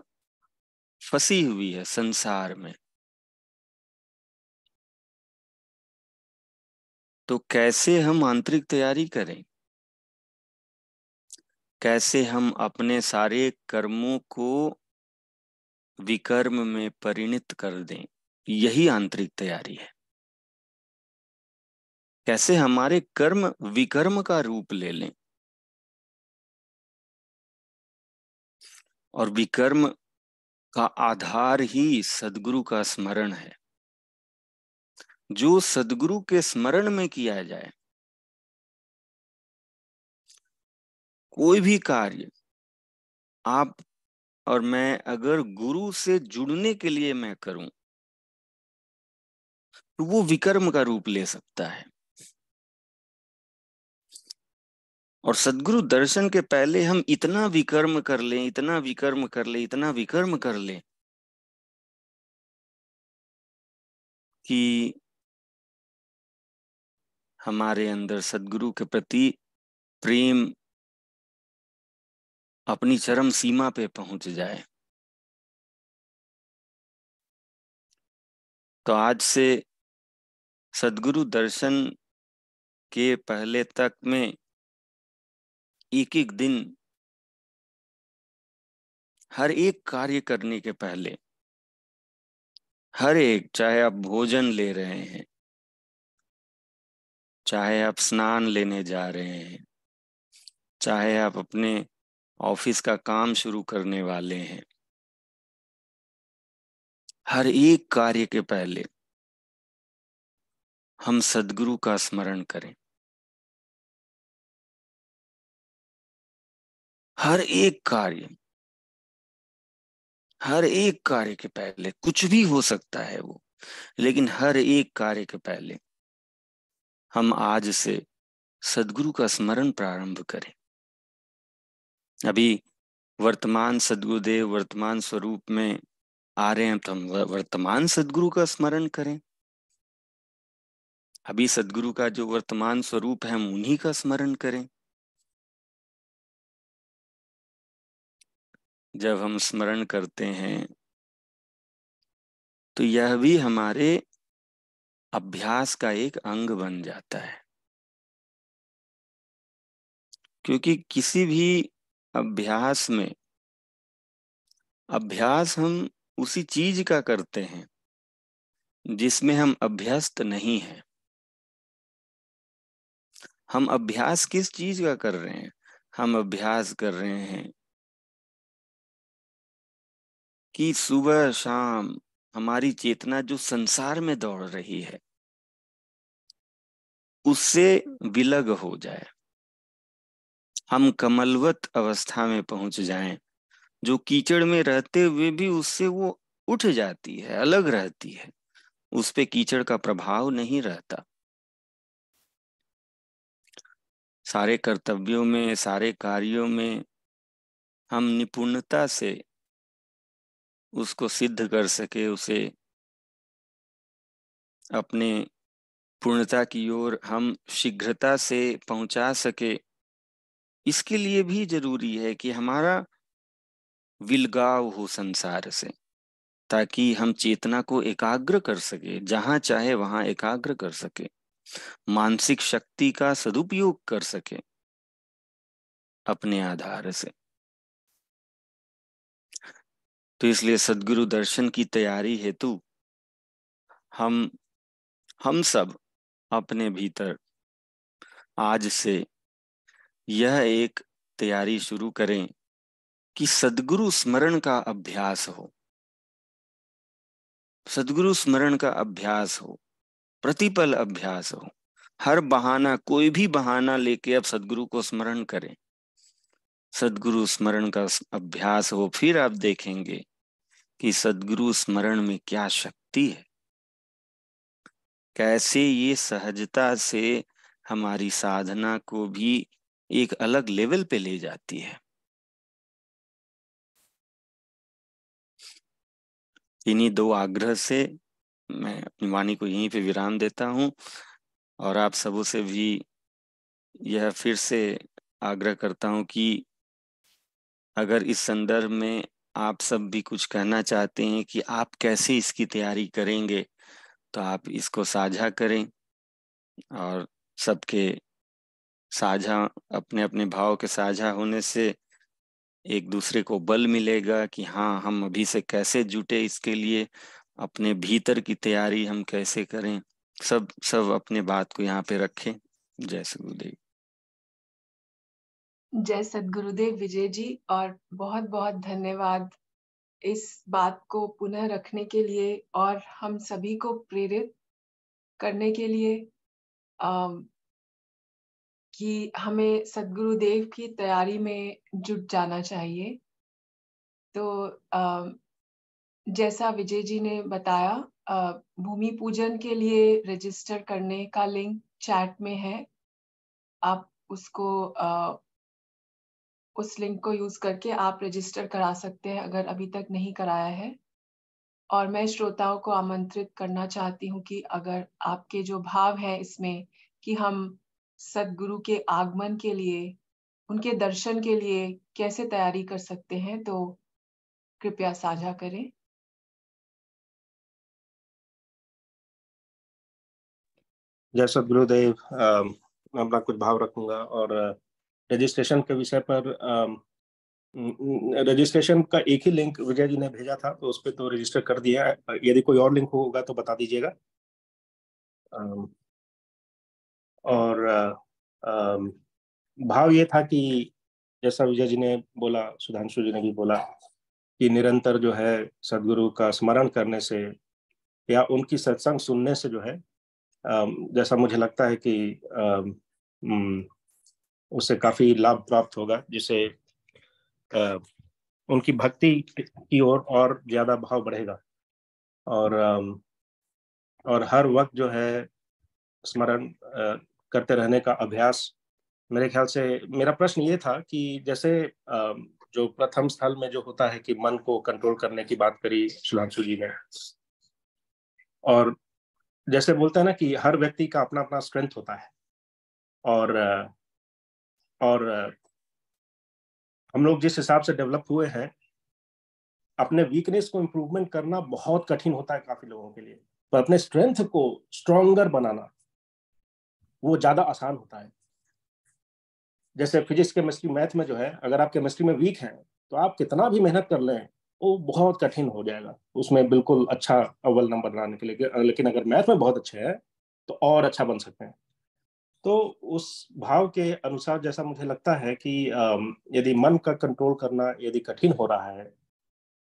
फंसी हुई है संसार में तो कैसे हम आंतरिक तैयारी करें कैसे हम अपने सारे कर्मों को विकर्म में परिणित कर दें यही आंतरिक तैयारी है कैसे हमारे कर्म विकर्म का रूप ले लें और विकर्म का आधार ही सदगुरु का स्मरण है जो सदगुरु के स्मरण में किया जाए कोई भी कार्य आप और मैं अगर गुरु से जुड़ने के लिए मैं करूं तो वो विकर्म का रूप ले सकता है और सदगुरु दर्शन के पहले हम इतना विकर्म कर लें इतना विकर्म कर लें इतना विकर्म कर लें कि हमारे अंदर सदगुरु के प्रति प्रेम अपनी चरम सीमा पे पहुंच जाए तो आज से सदगुरु दर्शन के पहले तक में एक एक दिन हर एक कार्य करने के पहले हर एक चाहे आप भोजन ले रहे हैं चाहे आप स्नान लेने जा रहे हैं चाहे आप अपने ऑफिस का काम शुरू करने वाले हैं हर एक कार्य के पहले हम सदगुरु का स्मरण करें हर एक कार्य हर एक कार्य के पहले कुछ भी हो सकता है वो लेकिन हर एक कार्य के पहले हम आज से सदगुरु का स्मरण प्रारंभ करें अभी वर्तमान सदगुरुदेव वर्तमान स्वरूप में आ रहे हैं तो हम वर्तमान सदगुरु का स्मरण करें अभी सदगुरु का जो वर्तमान स्वरूप है हम उन्हीं का स्मरण करें जब हम स्मरण करते हैं तो यह भी हमारे अभ्यास का एक अंग बन जाता है क्योंकि किसी भी अभ्यास में अभ्यास हम उसी चीज का करते हैं जिसमें हम अभ्यस्त नहीं हैं हम अभ्यास किस चीज का कर रहे हैं हम अभ्यास कर रहे हैं कि सुबह शाम हमारी चेतना जो संसार में दौड़ रही है उससे विलग हो जाए हम कमलवत अवस्था में पहुंच जाएं जो कीचड़ में रहते हुए भी उससे वो उठ जाती है अलग रहती है उस पर कीचड़ का प्रभाव नहीं रहता सारे कर्तव्यों में सारे कार्यों में हम निपुणता से उसको सिद्ध कर सके उसे अपने पूर्णता की ओर हम शीघ्रता से पहुंचा सके इसके लिए भी जरूरी है कि हमारा विलगाव हो संसार से ताकि हम चेतना को एकाग्र कर सके जहां चाहे वहां एकाग्र कर सके मानसिक शक्ति का सदुपयोग कर सके अपने आधार से तो इसलिए सदगुरु दर्शन की तैयारी हेतु हम हम सब अपने भीतर आज से यह एक तैयारी शुरू करें कि सदगुरु स्मरण का अभ्यास हो सदगुरु स्मरण का अभ्यास हो प्रतिपल अभ्यास हो हर बहाना कोई भी बहाना लेके अब सदगुरु को स्मरण करें सदगुरु स्मरण का अभ्यास हो फिर आप देखेंगे कि सदगुरु स्मरण में क्या शक्ति है कैसे ये सहजता से हमारी साधना को भी एक अलग लेवल पे ले जाती है इन्हीं दो आग्रह से मैं अपनी वाणी को यहीं पे विराम देता हूं और आप सबों से भी यह फिर से आग्रह करता हूं कि अगर इस संदर्भ में आप सब भी कुछ कहना चाहते हैं कि आप कैसे इसकी तैयारी करेंगे तो आप इसको साझा करें और सबके साझा अपने अपने भाव के साझा होने से एक दूसरे को बल मिलेगा कि हाँ हम अभी से कैसे जुटे इसके लिए अपने भीतर की तैयारी हम कैसे करें सब सब अपने बात को यहाँ पे रखें जय सदगुरुदेव जय सदगुरुदेव विजय जी और बहुत बहुत धन्यवाद इस बात को पुनः रखने के लिए और हम सभी को प्रेरित करने के लिए कि हमें सदगुरुदेव की तैयारी में जुट जाना चाहिए तो जैसा विजय जी ने बताया भूमि पूजन के लिए रजिस्टर करने का लिंक चैट में है आप उसको उस लिंक को यूज करके आप रजिस्टर करा सकते हैं अगर अभी तक नहीं कराया है और मैं श्रोताओं को आमंत्रित करना चाहती हूँ कि अगर आपके जो भाव है इसमें कि हम सदगुरु के आगमन के लिए उनके दर्शन के लिए कैसे तैयारी कर सकते हैं तो कृपया साझा करें जय सत गुरुदेव मैं अपना कुछ भाव रखूंगा और रजिस्ट्रेशन के विषय पर रजिस्ट्रेशन का एक ही लिंक विजय जी ने भेजा था तो उस पर तो रजिस्टर कर दिया यदि कोई और लिंक होगा तो बता दीजिएगा और भाव ये था कि जैसा विजय जी ने बोला सुधांशु जी ने भी बोला कि निरंतर जो है सदगुरु का स्मरण करने से या उनकी सत्संग सुनने से जो है जैसा मुझे लगता है कि उससे काफी लाभ प्राप्त होगा जिसे उनकी भक्ति की ओर और, और ज्यादा भाव बढ़ेगा और और हर वक्त जो है स्मरण करते रहने का अभ्यास मेरे ख्याल से मेरा प्रश्न ये था कि जैसे जो प्रथम स्थल में जो होता है कि मन को कंट्रोल करने की बात करी सुधांशु जी ने और जैसे बोलते हैं ना कि हर व्यक्ति का अपना अपना स्ट्रेंथ होता है और और हम लोग जिस हिसाब से डेवलप हुए हैं अपने वीकनेस को इम्प्रूवमेंट करना बहुत कठिन होता है काफी लोगों के लिए पर अपने स्ट्रेंथ को स्ट्रोंगर बनाना वो ज़्यादा आसान होता है जैसे फिजिक्स केमिस्ट्री मैथ में जो है अगर आप केमिस्ट्री में वीक हैं तो आप कितना भी मेहनत कर लें वो बहुत कठिन हो जाएगा उसमें बिल्कुल अच्छा अव्वल नंबर लाने के लिए लेकिन अगर मैथ में बहुत अच्छे हैं तो और अच्छा बन सकते हैं तो उस भाव के अनुसार जैसा मुझे लगता है कि यदि मन का कंट्रोल करना यदि कठिन हो रहा है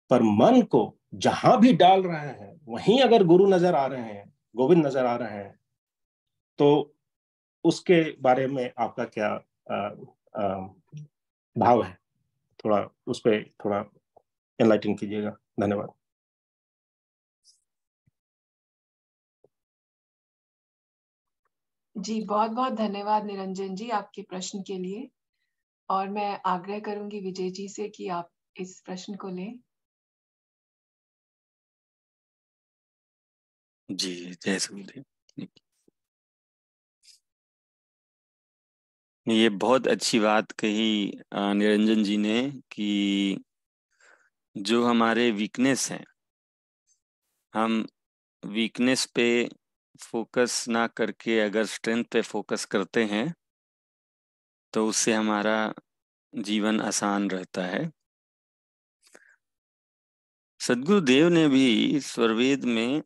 पर मन को जहां भी डाल रहे हैं वहीं अगर गुरु नजर आ रहे हैं गोविंद नजर आ रहे हैं तो उसके बारे में आपका क्या आ, आ, भाव है थोड़ा उस पर थोड़ा एनलाइटिन कीजिएगा धन्यवाद जी बहुत बहुत धन्यवाद निरंजन जी आपके प्रश्न के लिए और मैं आग्रह करूंगी विजय जी से कि आप इस प्रश्न को लें जी जय सुनदेव ये बहुत अच्छी बात कही निरंजन जी ने कि जो हमारे वीकनेस हैं हम वीकनेस पे फोकस ना करके अगर स्ट्रेंथ पे फोकस करते हैं तो उससे हमारा जीवन आसान रहता है सदगुरुदेव ने भी स्वरवेद में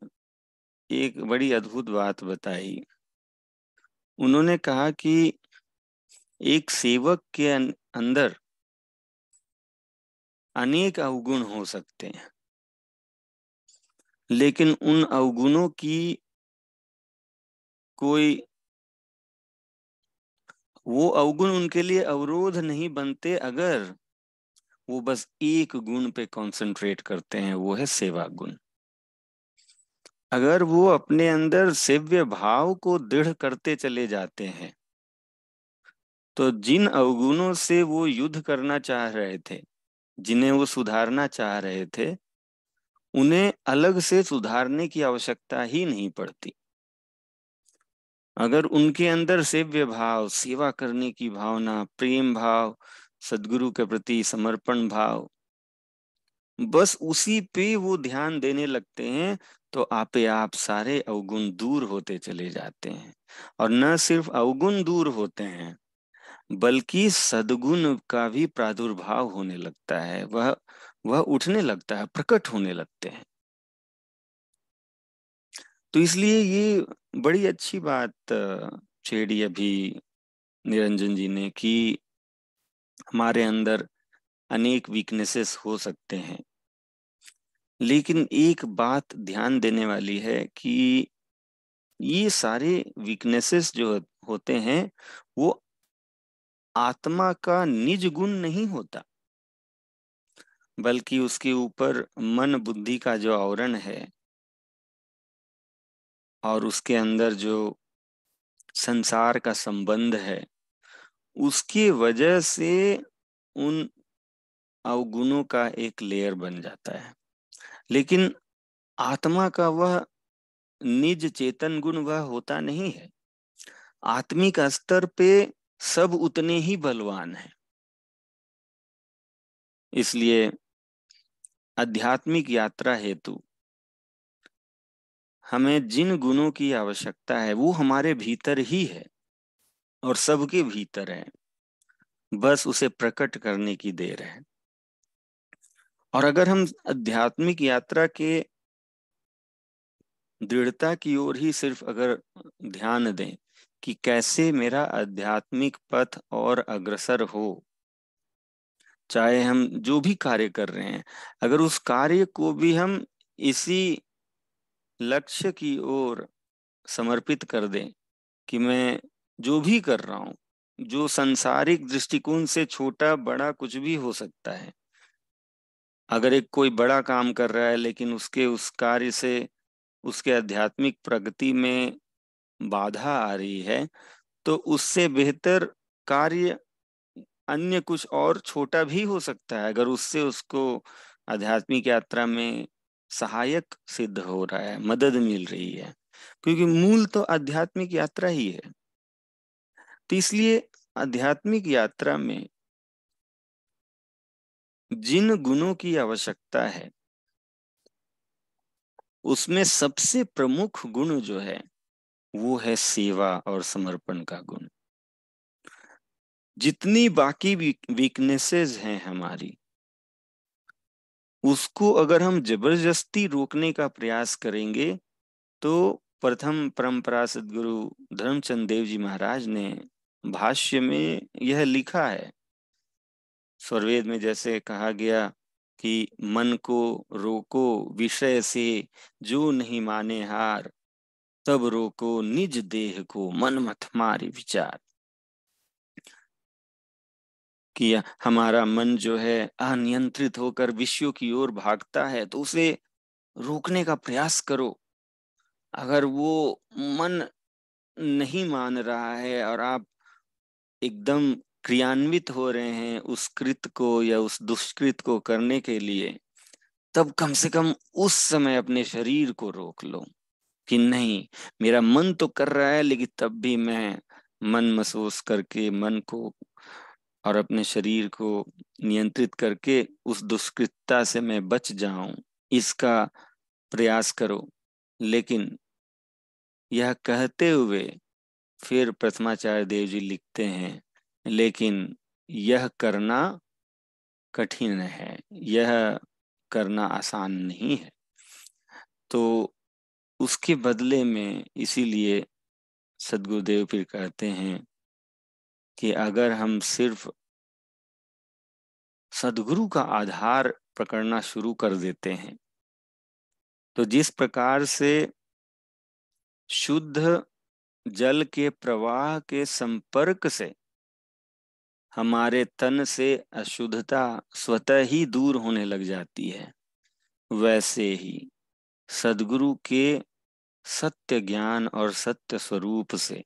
एक बड़ी अद्भुत बात बताई उन्होंने कहा कि एक सेवक के अंदर अनेक अवगुण हो सकते हैं लेकिन उन अवगुणों की कोई वो अवगुण उनके लिए अवरोध नहीं बनते अगर वो बस एक गुण पे कंसंट्रेट करते हैं वो है सेवा गुण अगर वो अपने अंदर सेव्य भाव को दृढ़ करते चले जाते हैं तो जिन अवगुणों से वो युद्ध करना चाह रहे थे जिन्हें वो सुधारना चाह रहे थे उन्हें अलग से सुधारने की आवश्यकता ही नहीं पड़ती अगर उनके अंदर सेव्य भाव सेवा करने की भावना प्रेम भाव सदगुरु के प्रति समर्पण भाव बस उसी पे वो ध्यान देने लगते हैं तो आपे आप सारे अवगुण दूर होते चले जाते हैं और न सिर्फ अवगुण दूर होते हैं बल्कि सदगुण का भी प्रादुर्भाव होने लगता है वह वह उठने लगता है प्रकट होने लगते हैं तो इसलिए ये बड़ी अच्छी बात छेड़ी अभी निरंजन जी ने कि हमारे अंदर अनेक वीकनेसेस हो सकते हैं लेकिन एक बात ध्यान देने वाली है कि ये सारे वीकनेसेस जो होते हैं वो आत्मा का निज गुण नहीं होता बल्कि उसके ऊपर मन बुद्धि का जो आवरण है और उसके अंदर जो संसार का संबंध है उसकी वजह से उन अवगुणों का एक लेयर बन जाता है लेकिन आत्मा का वह निज चेतन गुण वह होता नहीं है आत्मिक स्तर पे सब उतने ही बलवान हैं इसलिए आध्यात्मिक यात्रा हेतु हमें जिन गुणों की आवश्यकता है वो हमारे भीतर ही है और सबके भीतर है बस उसे प्रकट करने की देर है और अगर हम आध्यात्मिक यात्रा के दृढ़ता की ओर ही सिर्फ अगर ध्यान दें कि कैसे मेरा आध्यात्मिक पथ और अग्रसर हो चाहे हम जो भी कार्य कर रहे हैं अगर उस कार्य को भी हम इसी लक्ष्य की ओर समर्पित कर दें कि मैं जो भी कर रहा हूं जो संसारिक दृष्टिकोण से छोटा बड़ा कुछ भी हो सकता है अगर एक कोई बड़ा काम कर रहा है लेकिन उसके उस कार्य से उसके आध्यात्मिक प्रगति में बाधा आ रही है तो उससे बेहतर कार्य अन्य कुछ और छोटा भी हो सकता है अगर उससे उसको आध्यात्मिक यात्रा में सहायक सिद्ध हो रहा है मदद मिल रही है क्योंकि मूल तो आध्यात्मिक यात्रा ही है तो इसलिए आध्यात्मिक यात्रा में जिन गुणों की आवश्यकता है उसमें सबसे प्रमुख गुण जो है वो है सेवा और समर्पण का गुण जितनी बाकी वीकनेसेस हैं हमारी उसको अगर हम जबरदस्ती रोकने का प्रयास करेंगे तो प्रथम परंपरा सदगुरु धर्मचंद देव जी महाराज ने भाष्य में यह लिखा है स्वर्वेद में जैसे कहा गया कि मन को रोको विषय से जो नहीं माने हार तब रोको निज देह को मन मत मारी विचार किया हमारा मन जो है अनियंत्रित होकर विषयों की ओर भागता है तो उसे रोकने का प्रयास करो अगर वो मन नहीं मान रहा है और आप एकदम क्रियान्वित हो रहे हैं उस कृत को या उस दुष्कृत को करने के लिए तब कम से कम उस समय अपने शरीर को रोक लो कि नहीं मेरा मन तो कर रहा है लेकिन तब भी मैं मन महसूस करके मन को और अपने शरीर को नियंत्रित करके उस दुष्कृतता से मैं बच जाऊं इसका प्रयास करो लेकिन यह कहते हुए फिर प्रथमाचार्य देव जी लिखते हैं लेकिन यह करना कठिन है यह करना आसान नहीं है तो उसके बदले में इसीलिए सदगुरुदेव फिर कहते हैं कि अगर हम सिर्फ सदगुरु का आधार पकड़ना शुरू कर देते हैं तो जिस प्रकार से शुद्ध जल के प्रवाह के संपर्क से हमारे तन से अशुद्धता स्वतः ही दूर होने लग जाती है वैसे ही सदगुरु के सत्य ज्ञान और सत्य स्वरूप से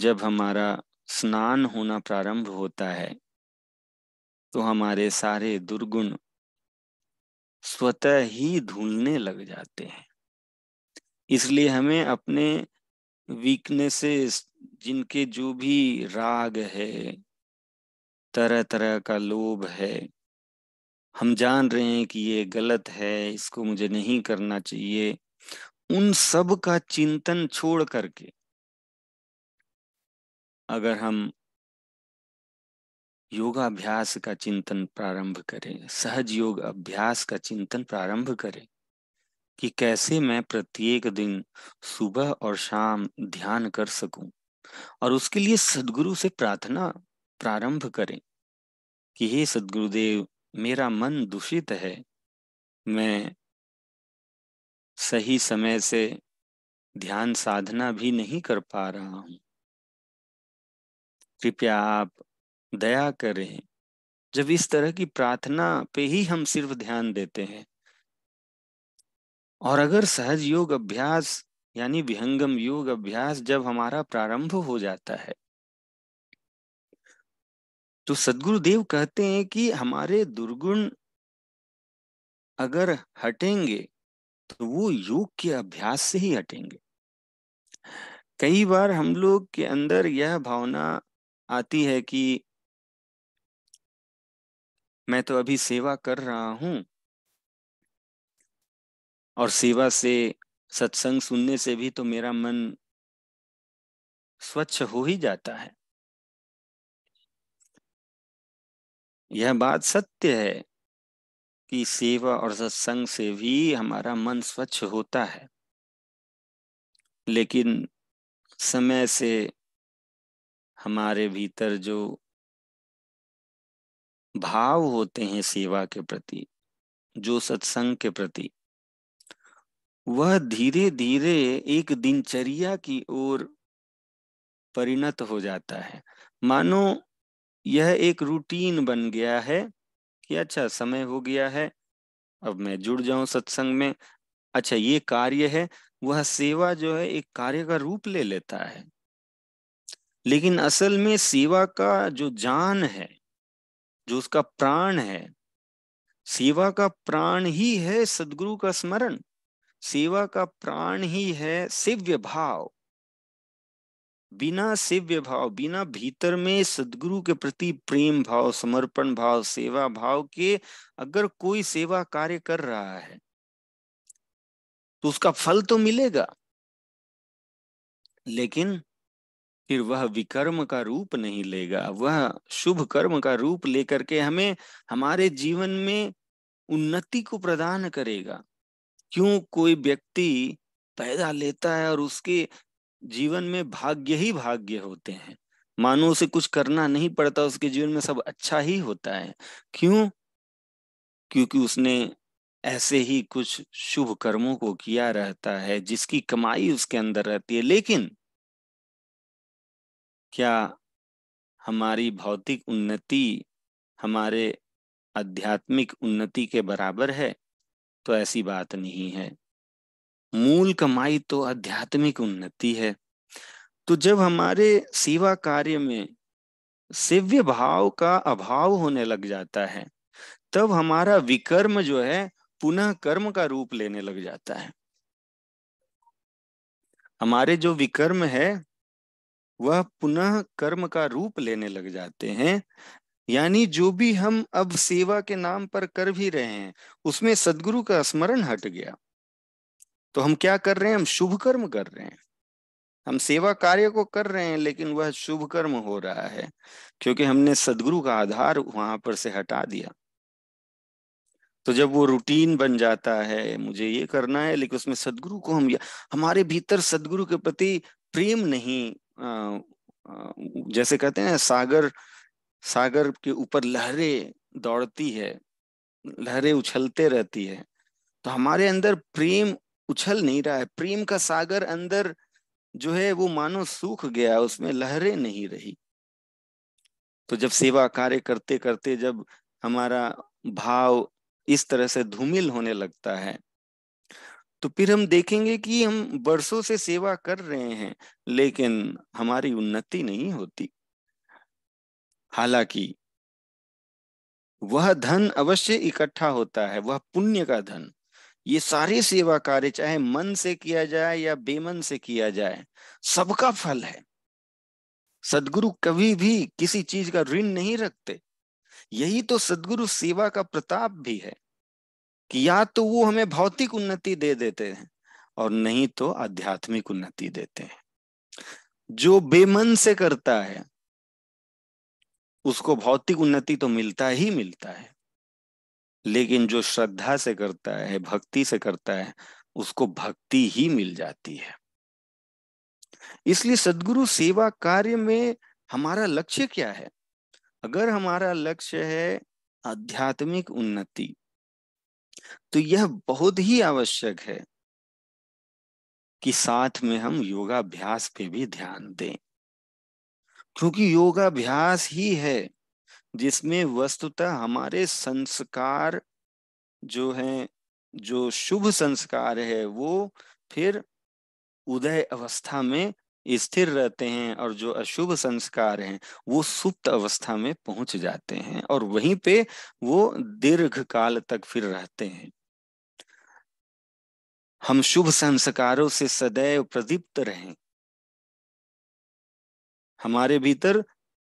जब हमारा स्नान होना प्रारंभ होता है तो हमारे सारे दुर्गुण स्वतः ही धुलने लग जाते हैं इसलिए हमें अपने वीकनेसेस जिनके जो भी राग है तरह तरह का लोभ है हम जान रहे हैं कि ये गलत है इसको मुझे नहीं करना चाहिए उन सब का चिंतन छोड़ करके अगर हम योगाभ्यास का चिंतन प्रारंभ करें सहज योग अभ्यास का चिंतन प्रारंभ करें कि कैसे मैं प्रत्येक दिन सुबह और शाम ध्यान कर सकूं और उसके लिए सदगुरु से प्रार्थना प्रारंभ करें कि हे सदगुरुदेव मेरा मन दूषित है मैं सही समय से ध्यान साधना भी नहीं कर पा रहा हूं कृपया आप दया करें जब इस तरह की प्रार्थना पे ही हम सिर्फ ध्यान देते हैं और अगर सहज योग अभ्यास यानी विहंगम योग अभ्यास जब हमारा प्रारंभ हो जाता है तो सदगुरुदेव कहते हैं कि हमारे दुर्गुण अगर हटेंगे तो वो योग के अभ्यास से ही हटेंगे कई बार हम लोग के अंदर यह भावना आती है कि मैं तो अभी सेवा कर रहा हूं और सेवा से सत्संग सुनने से भी तो मेरा मन स्वच्छ हो ही जाता है यह बात सत्य है कि सेवा और सत्संग से भी हमारा मन स्वच्छ होता है लेकिन समय से हमारे भीतर जो भाव होते हैं सेवा के प्रति जो सत्संग के प्रति वह धीरे धीरे एक दिनचर्या की ओर परिणत हो जाता है मानो यह एक रूटीन बन गया है कि अच्छा समय हो गया है अब मैं जुड़ जाऊं सत्संग में अच्छा ये कार्य है वह सेवा जो है एक कार्य का रूप ले लेता है लेकिन असल में सेवा का जो जान है जो उसका प्राण है सेवा का प्राण ही है सदगुरु का स्मरण सेवा का प्राण ही है सिव्य भाव बिना सेव्य भाव बिना भीतर में सदगुरु के प्रति प्रेम भाव समर्पण भाव सेवा भाव के अगर कोई सेवा कार्य कर रहा है तो उसका फल तो मिलेगा लेकिन फिर वह विकर्म का रूप नहीं लेगा वह शुभ कर्म का रूप लेकर के हमें हमारे जीवन में उन्नति को प्रदान करेगा क्यों कोई व्यक्ति पैदा लेता है और उसके जीवन में भाग्य ही भाग्य होते हैं मानो उसे कुछ करना नहीं पड़ता उसके जीवन में सब अच्छा ही होता है क्यों क्योंकि उसने ऐसे ही कुछ शुभ कर्मों को किया रहता है जिसकी कमाई उसके अंदर रहती है लेकिन क्या हमारी भौतिक उन्नति हमारे आध्यात्मिक उन्नति के बराबर है तो ऐसी बात नहीं है मूल कमाई तो आध्यात्मिक उन्नति है तो जब हमारे सेवा कार्य में सेव्य भाव का अभाव होने लग जाता है तब हमारा विकर्म जो है पुनः कर्म का रूप लेने लग जाता है हमारे जो विकर्म है वह पुनः कर्म का रूप लेने लग जाते हैं यानी जो भी हम अब सेवा के नाम पर कर भी रहे हैं उसमें सदगुरु का स्मरण हट गया तो हम क्या कर रहे हैं हम शुभ कर्म कर रहे हैं हम सेवा कार्य को कर रहे हैं लेकिन वह शुभ कर्म हो रहा है क्योंकि हमने सदगुरु का आधार वहां पर से हटा दिया तो जब वो रूटीन बन जाता है मुझे ये करना है लेकिन उसमें सदगुरु को हम हमारे भीतर सदगुरु के प्रति प्रेम नहीं आ, आ, जैसे कहते हैं सागर सागर के ऊपर लहरें दौड़ती है लहरें उछलते रहती है तो हमारे अंदर प्रेम उछल नहीं रहा है प्रेम का सागर अंदर जो है वो मानो सूख गया उसमें लहरें नहीं रही तो जब सेवा कार्य करते करते जब हमारा भाव इस तरह से धूमिल होने लगता है तो फिर हम देखेंगे कि हम बरसों से सेवा कर रहे हैं लेकिन हमारी उन्नति नहीं होती हालांकि वह धन अवश्य इकट्ठा होता है वह पुण्य का धन ये सारे सेवा कार्य चाहे मन से किया जाए या बेमन से किया जाए सबका फल है सदगुरु कभी भी किसी चीज का ऋण नहीं रखते यही तो सदगुरु सेवा का प्रताप भी है कि या तो वो हमें भौतिक उन्नति दे देते हैं और नहीं तो आध्यात्मिक उन्नति देते हैं जो बेमन से करता है उसको भौतिक उन्नति तो मिलता ही मिलता है लेकिन जो श्रद्धा से करता है भक्ति से करता है उसको भक्ति ही मिल जाती है इसलिए सदगुरु सेवा कार्य में हमारा लक्ष्य क्या है अगर हमारा लक्ष्य है आध्यात्मिक उन्नति तो यह बहुत ही आवश्यक है कि साथ में हम योगाभ्यास पे भी ध्यान दें क्योंकि योगाभ्यास ही है जिसमें वस्तुतः हमारे संस्कार जो है जो शुभ संस्कार है वो फिर उदय अवस्था में स्थिर रहते हैं और जो अशुभ संस्कार हैं वो सुप्त अवस्था में पहुंच जाते हैं और वहीं पे वो दीर्घ काल तक फिर रहते हैं हम शुभ संस्कारों से सदैव प्रदीप्त रहें हमारे भीतर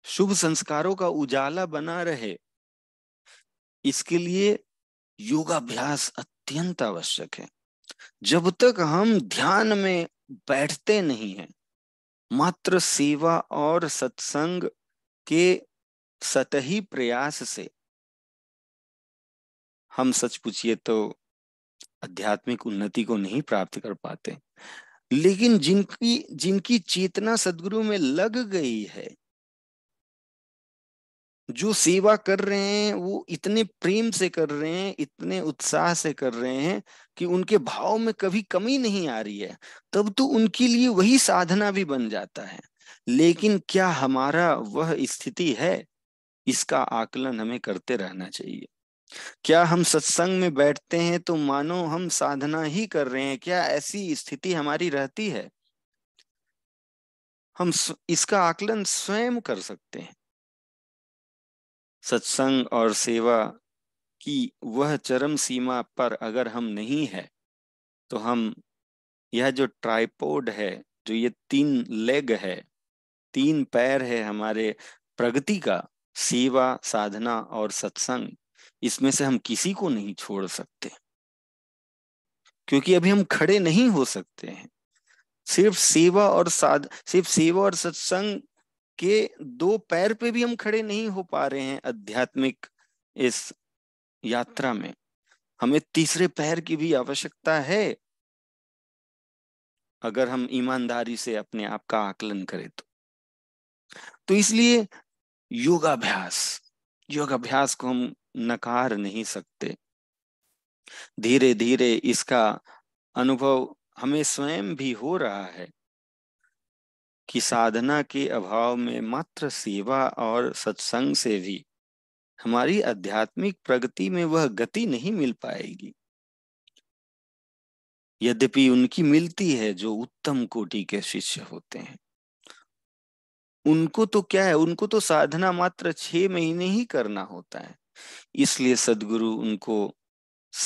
शुभ संस्कारों का उजाला बना रहे इसके लिए योगाभ्यास अत्यंत आवश्यक है जब तक हम ध्यान में बैठते नहीं है मात्र सेवा और सत्संग के सतही प्रयास से हम सच पूछिए तो आध्यात्मिक उन्नति को नहीं प्राप्त कर पाते लेकिन जिनकी जिनकी चेतना सदगुरु में लग गई है जो सेवा कर रहे हैं वो इतने प्रेम से कर रहे हैं इतने उत्साह से कर रहे हैं कि उनके भाव में कभी कमी नहीं आ रही है तब तो उनके लिए वही साधना भी बन जाता है लेकिन क्या हमारा वह स्थिति है इसका आकलन हमें करते रहना चाहिए क्या हम सत्संग में बैठते हैं तो मानो हम साधना ही कर रहे हैं क्या ऐसी स्थिति हमारी रहती है हम इसका आकलन स्वयं कर सकते हैं सत्संग और सेवा की वह चरम सीमा पर अगर हम नहीं है तो हम यह जो ट्राइपोड है जो ये तीन लेग है तीन पैर है हमारे प्रगति का सेवा साधना और सत्संग इसमें से हम किसी को नहीं छोड़ सकते क्योंकि अभी हम खड़े नहीं हो सकते हैं सिर्फ सेवा और साध सिर्फ सेवा और सत्संग कि दो पैर पे भी हम खड़े नहीं हो पा रहे हैं आध्यात्मिक इस यात्रा में हमें तीसरे पैर की भी आवश्यकता है अगर हम ईमानदारी से अपने आप का आकलन करें तो तो इसलिए योगाभ्यास योगाभ्यास को हम नकार नहीं सकते धीरे धीरे इसका अनुभव हमें स्वयं भी हो रहा है कि साधना के अभाव में मात्र सेवा और सत्संग से भी हमारी आध्यात्मिक प्रगति में वह गति नहीं मिल पाएगी यद्यपि उनकी मिलती है जो उत्तम कोटि के शिष्य होते हैं उनको तो क्या है उनको तो साधना मात्र छह महीने ही करना होता है इसलिए सदगुरु उनको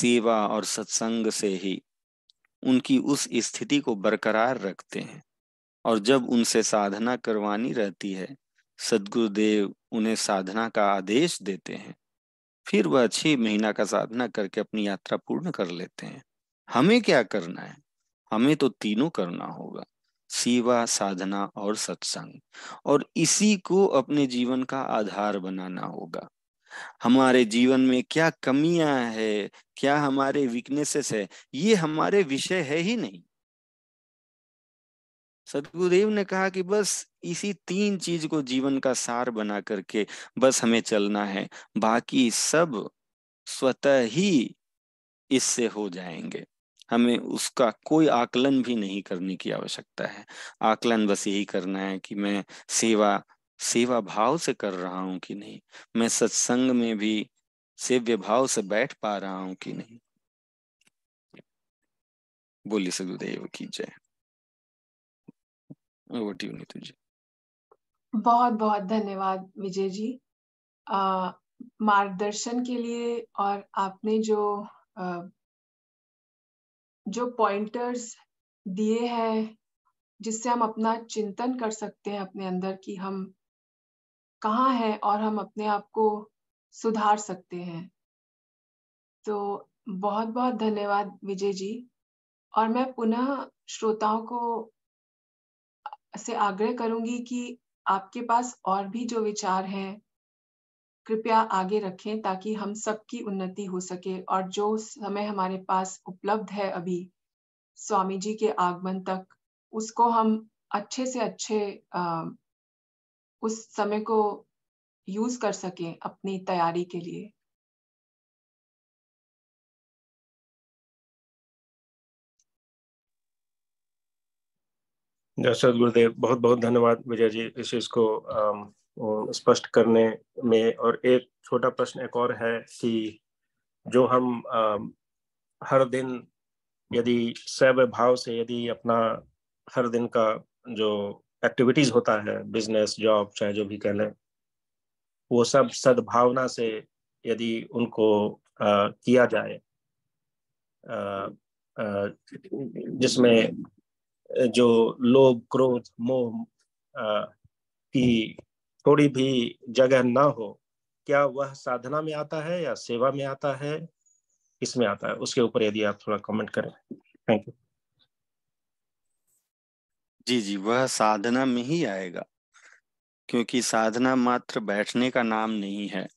सेवा और सत्संग से ही उनकी उस स्थिति को बरकरार रखते हैं और जब उनसे साधना करवानी रहती है सदगुरुदेव उन्हें साधना का आदेश देते हैं फिर वह छह महीना का साधना करके अपनी यात्रा पूर्ण कर लेते हैं हमें क्या करना है हमें तो तीनों करना होगा सेवा साधना और सत्संग और इसी को अपने जीवन का आधार बनाना होगा हमारे जीवन में क्या कमियां है क्या हमारे वीकनेसेस है ये हमारे विषय है ही नहीं सदगुरुदेव ने कहा कि बस इसी तीन चीज को जीवन का सार बना करके बस हमें चलना है बाकी सब स्वतः ही इससे हो जाएंगे हमें उसका कोई आकलन भी नहीं करने की आवश्यकता है आकलन बस यही करना है कि मैं सेवा सेवा भाव से कर रहा हूं कि नहीं मैं सत्संग में भी सेव्य भाव से बैठ पा रहा हूं कि नहीं बोली सदुदेव की जय ओवर टू नीतू जी बहुत बहुत धन्यवाद विजय जी मार्गदर्शन के लिए और आपने जो आ, जो पॉइंटर्स दिए हैं जिससे हम अपना चिंतन कर सकते हैं अपने अंदर कि हम कहाँ हैं और हम अपने आप को सुधार सकते हैं तो बहुत बहुत धन्यवाद विजय जी और मैं पुनः श्रोताओं को से आग्रह करूंगी कि आपके पास और भी जो विचार हैं कृपया आगे रखें ताकि हम सबकी उन्नति हो सके और जो समय हमारे पास उपलब्ध है अभी स्वामी जी के आगमन तक उसको हम अच्छे से अच्छे आ, उस समय को यूज कर सकें अपनी तैयारी के लिए सर गुरुदेव बहुत बहुत धन्यवाद विजय जी इस चीज को स्पष्ट करने में और एक छोटा प्रश्न एक और है कि जो हम आ, हर दिन यदि सैव भाव से यदि अपना हर दिन का जो एक्टिविटीज होता है बिजनेस जॉब चाहे जो भी कह लें वो सब सद्भावना से यदि उनको आ, किया जाए जिसमें जो लोभ क्रोध मोह की थोड़ी भी जगह ना हो क्या वह साधना में आता है या सेवा में आता है इसमें आता है उसके ऊपर यदि आप थोड़ा कमेंट करें थैंक यू जी जी वह साधना में ही आएगा क्योंकि साधना मात्र बैठने का नाम नहीं है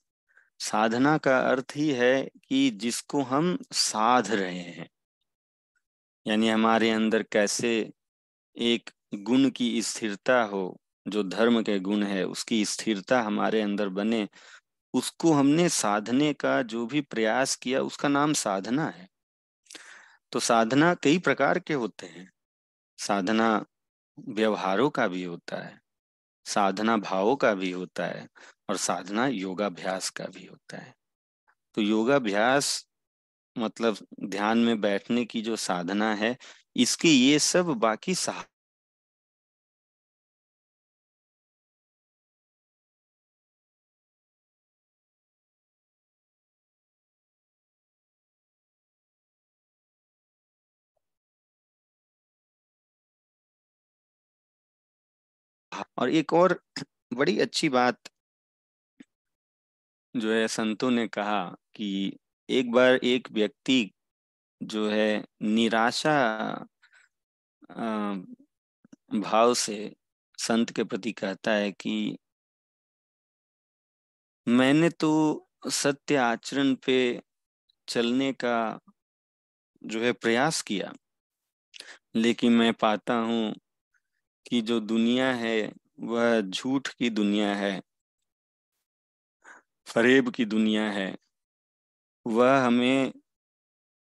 साधना का अर्थ ही है कि जिसको हम साध रहे हैं यानी हमारे अंदर कैसे एक गुण की स्थिरता हो जो धर्म के गुण है उसकी स्थिरता हमारे अंदर बने उसको हमने साधने का जो भी प्रयास किया उसका नाम साधना है तो साधना कई प्रकार के होते हैं साधना व्यवहारों का भी होता है साधना भावों का भी होता है और साधना योगाभ्यास का भी होता है तो योगाभ्यास मतलब ध्यान में बैठने की जो साधना है इसके ये सब बाकी सहा और एक और बड़ी अच्छी बात जो है संतों ने कहा कि एक बार एक व्यक्ति जो है निराशा भाव से संत के प्रति कहता है कि मैंने तो सत्य आचरण पे चलने का जो है प्रयास किया लेकिन मैं पाता हूं कि जो दुनिया है वह झूठ की दुनिया है फरेब की दुनिया है वह हमें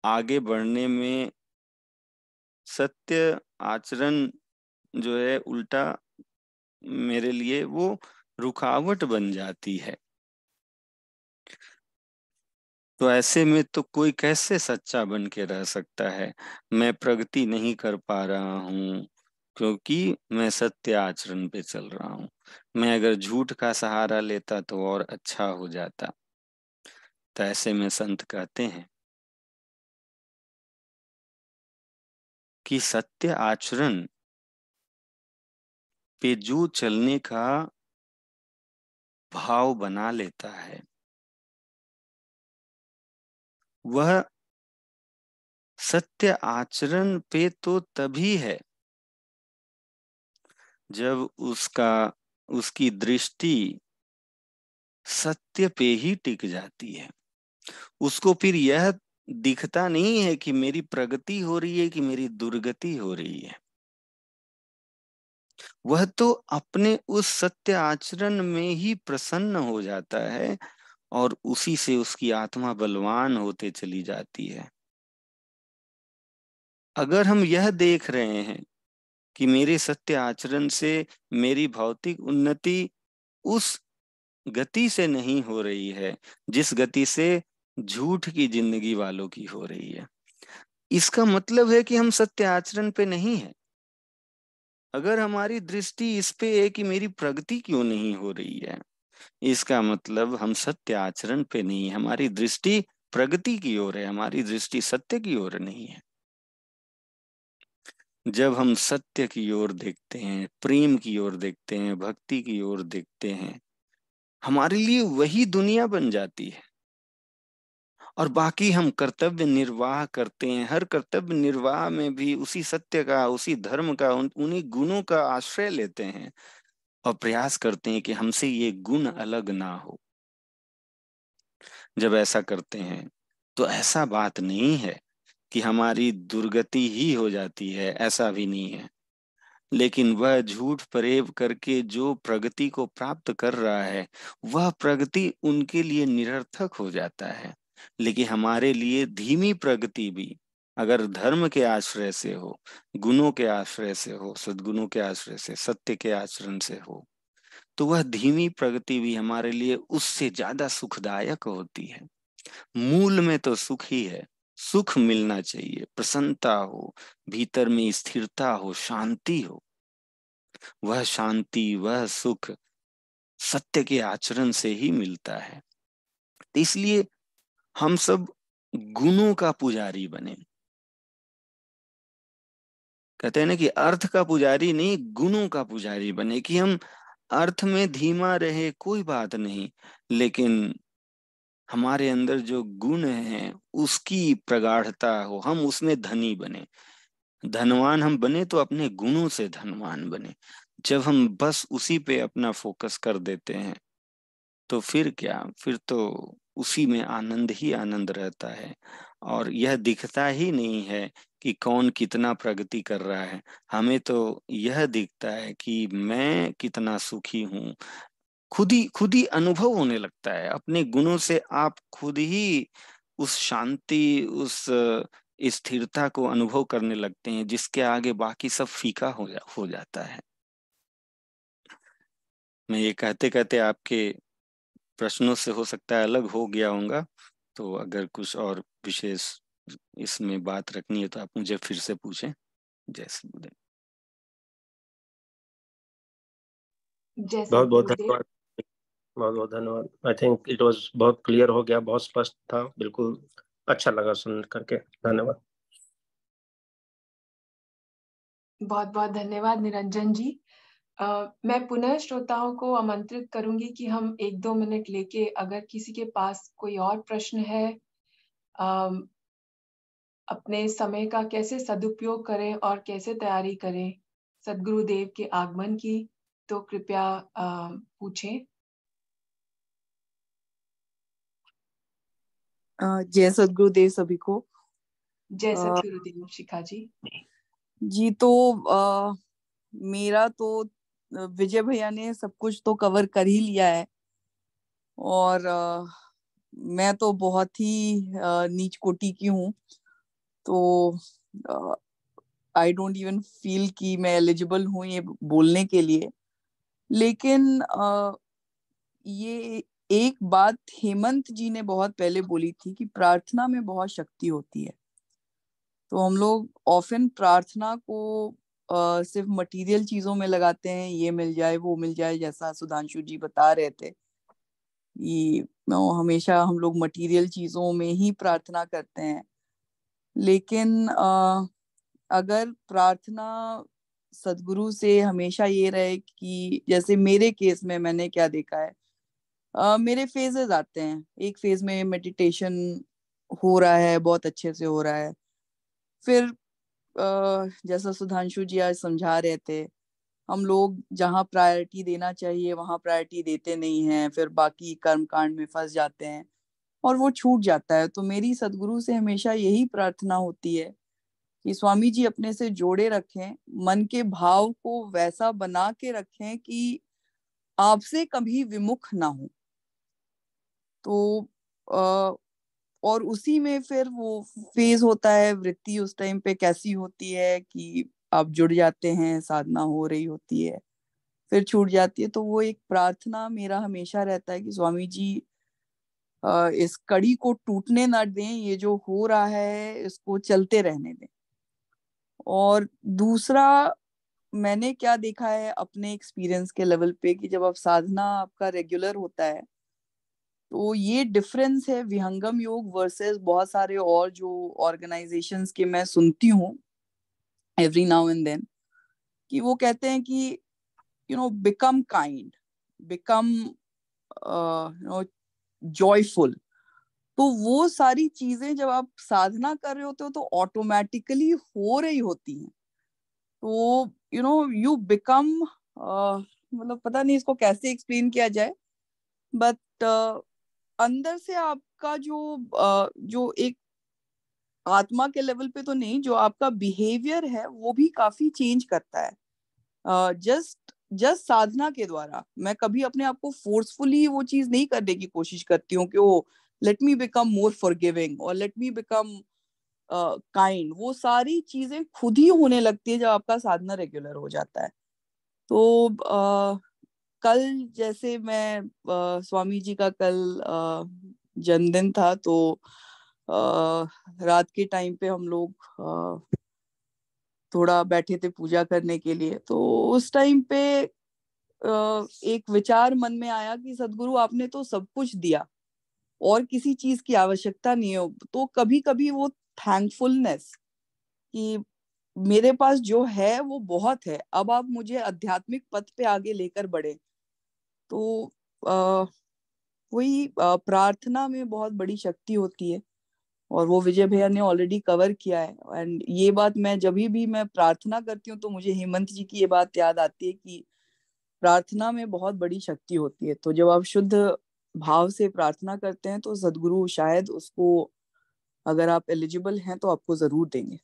आगे बढ़ने में सत्य आचरण जो है उल्टा मेरे लिए वो रुकावट बन जाती है तो ऐसे में तो कोई कैसे सच्चा बन के रह सकता है मैं प्रगति नहीं कर पा रहा हूं क्योंकि मैं सत्य आचरण पे चल रहा हूं मैं अगर झूठ का सहारा लेता तो और अच्छा हो जाता तो ऐसे में संत कहते हैं कि सत्य आचरण पे जो चलने का भाव बना लेता है वह सत्य आचरण पे तो तभी है जब उसका उसकी दृष्टि सत्य पे ही टिक जाती है उसको फिर यह दिखता नहीं है कि मेरी प्रगति हो रही है कि मेरी दुर्गति हो रही है वह तो अपने उस सत्य आचरण में ही प्रसन्न हो जाता है और उसी से उसकी आत्मा बलवान होते चली जाती है अगर हम यह देख रहे हैं कि मेरे सत्य आचरण से मेरी भौतिक उन्नति उस गति से नहीं हो रही है जिस गति से झूठ की जिंदगी वालों की हो रही है इसका मतलब है कि हम सत्य आचरण पे नहीं है अगर हमारी दृष्टि इस पे है कि मेरी प्रगति क्यों नहीं हो रही है इसका मतलब हम सत्य आचरण पे नहीं है हमारी दृष्टि प्रगति की ओर है हमारी दृष्टि सत्य की ओर नहीं है जब हम सत्य की ओर देखते हैं प्रेम की ओर देखते हैं भक्ति की ओर देखते हैं हमारे लिए वही दुनिया बन जाती है और बाकी हम कर्तव्य निर्वाह करते हैं हर कर्तव्य निर्वाह में भी उसी सत्य का उसी धर्म का उन्हीं गुणों का आश्रय लेते हैं और प्रयास करते हैं कि हमसे ये गुण अलग ना हो जब ऐसा करते हैं तो ऐसा बात नहीं है कि हमारी दुर्गति ही हो जाती है ऐसा भी नहीं है लेकिन वह झूठ परेव करके जो प्रगति को प्राप्त कर रहा है वह प्रगति उनके लिए निरर्थक हो जाता है लेकिन हमारे लिए धीमी प्रगति भी अगर धर्म के आश्रय से हो गुणों के आश्रय से हो सदगुणों के आश्रय से सत्य के आचरण से हो तो वह धीमी प्रगति भी हमारे लिए उससे ज्यादा सुखदायक होती है मूल में तो सुख ही है सुख मिलना चाहिए प्रसन्नता हो भीतर में स्थिरता हो शांति हो वह शांति वह सुख सत्य के आचरण से ही मिलता है इसलिए हम सब गुणों का पुजारी बने कहते हैं ना कि अर्थ का पुजारी नहीं गुणों का पुजारी बने कि हम अर्थ में धीमा रहे कोई बात नहीं लेकिन हमारे अंदर जो गुण हैं उसकी प्रगाढ़ता हो हम उसमें धनी बने धनवान हम बने तो अपने गुणों से धनवान बने जब हम बस उसी पे अपना फोकस कर देते हैं तो फिर क्या फिर तो उसी में आनंद ही आनंद रहता है और यह दिखता ही नहीं है कि कौन कितना प्रगति कर रहा है हमें तो यह दिखता है कि मैं कितना सुखी हूँ खुद ही खुद ही अनुभव होने लगता है अपने गुणों से आप खुद ही उस शांति उस स्थिरता को अनुभव करने लगते हैं जिसके आगे बाकी सब फीका हो जा, हो जाता है मैं ये कहते कहते आपके प्रश्नों से हो सकता है अलग हो गया होगा तो अगर कुछ और विशेष इसमें बात रखनी है तो आप मुझे फिर से पूछें जय श्री बुद्ध बहुत बहुत धन्यवाद बहुत बहुत धन्यवाद आई थिंक इट वाज बहुत क्लियर हो गया बहुत स्पष्ट था बिल्कुल अच्छा लगा सुन करके धन्यवाद बहुत बहुत धन्यवाद निरंजन जी मैं पुनः श्रोताओं को आमंत्रित करूंगी कि हम एक दो मिनट लेके अगर किसी के पास कोई और प्रश्न है अपने समय का कैसे सदुपयोग करें और कैसे तैयारी करें सदगुरुदेव के आगमन की तो कृपया पूछें जय सदगुरुदेव सभी को जय सदगुरुदेव शिखा जी जी तो आ, मेरा तो विजय भैया ने सब कुछ तो कवर कर ही लिया है और आ, मैं तो बहुत ही आ, नीच कोटी की हूँ तो आई डोंट इवन फील कि मैं एलिजिबल हूँ ये बोलने के लिए लेकिन आ, ये एक बात हेमंत जी ने बहुत पहले बोली थी कि प्रार्थना में बहुत शक्ति होती है तो हम लोग ऑफिन प्रार्थना को सिर्फ मटेरियल चीजों में लगाते हैं ये मिल जाए वो मिल जाए जैसा सुधांशु जी बता रहे थे ये हमेशा हम लोग मटेरियल चीजों में ही प्रार्थना करते हैं लेकिन आ, अगर प्रार्थना सदगुरु से हमेशा ये रहे कि जैसे मेरे केस में मैंने क्या देखा है आ, मेरे फेजेस आते हैं एक फेज में मेडिटेशन हो रहा है बहुत अच्छे से हो रहा है फिर जैसा सुधांशु जी आज समझा रहे थे हम लोग जहाँ प्रायोरिटी देना चाहिए वहाँ प्रायोरिटी देते नहीं हैं फिर बाकी कर्म कांड में फंस जाते हैं और वो छूट जाता है तो मेरी सदगुरु से हमेशा यही प्रार्थना होती है कि स्वामी जी अपने से जोड़े रखें मन के भाव को वैसा बना के रखें कि आपसे कभी विमुख ना हो तो और उसी में फिर वो फेज होता है वृत्ति उस टाइम पे कैसी होती है कि आप जुड़ जाते हैं साधना हो रही होती है फिर छूट जाती है तो वो एक प्रार्थना मेरा हमेशा रहता है कि स्वामी जी इस कड़ी को टूटने ना दें ये जो हो रहा है इसको चलते रहने दें और दूसरा मैंने क्या देखा है अपने एक्सपीरियंस के लेवल पे कि जब आप साधना आपका रेगुलर होता है तो ये डिफरेंस है विहंगम योग वर्सेस बहुत सारे और जो ऑर्गेनाइजेशंस के मैं सुनती हूँ एवरी नाउ एंड देन कि वो कहते हैं कि you know become kind become know joyful तो वो सारी चीजें जब आप साधना कर रहे होते हो तो ऑटोमेटिकली हो रही होती हैं तो यू नो यू बिकम मतलब पता नहीं इसको कैसे एक्सप्लेन किया जाए बट अंदर से आपका जो जो एक आत्मा के लेवल पे तो नहीं जो आपका बिहेवियर है वो भी काफी चेंज करता है जस्ट जस्ट साधना के द्वारा मैं कभी अपने आप को फोर्सफुली वो चीज नहीं करने की कोशिश करती हूँ कि वो let me become more forgiving और लेट मी बिकम काइंड वो सारी चीजें खुद ही होने लगती है जब आपका साधना रेगुलर हो जाता है तो uh, कल जैसे मैं आ, स्वामी जी का कल जन्मदिन था तो आ, रात के टाइम पे हम लोग आ, थोड़ा बैठे थे पूजा करने के लिए तो उस टाइम पे एक विचार मन में आया कि सदगुरु आपने तो सब कुछ दिया और किसी चीज की आवश्यकता नहीं हो तो कभी कभी वो थैंकफुलनेस कि मेरे पास जो है वो बहुत है अब आप मुझे आध्यात्मिक पथ पे आगे लेकर बढ़े तो वही प्रार्थना में बहुत बड़ी शक्ति होती है और वो विजय भैया ने ऑलरेडी कवर किया है एंड ये बात मैं जब भी मैं प्रार्थना करती हूँ तो मुझे हेमंत जी की ये बात याद आती है कि प्रार्थना में बहुत बड़ी शक्ति होती है तो जब आप शुद्ध भाव से प्रार्थना करते हैं तो सदगुरु शायद उसको अगर आप एलिजिबल हैं तो आपको जरूर देंगे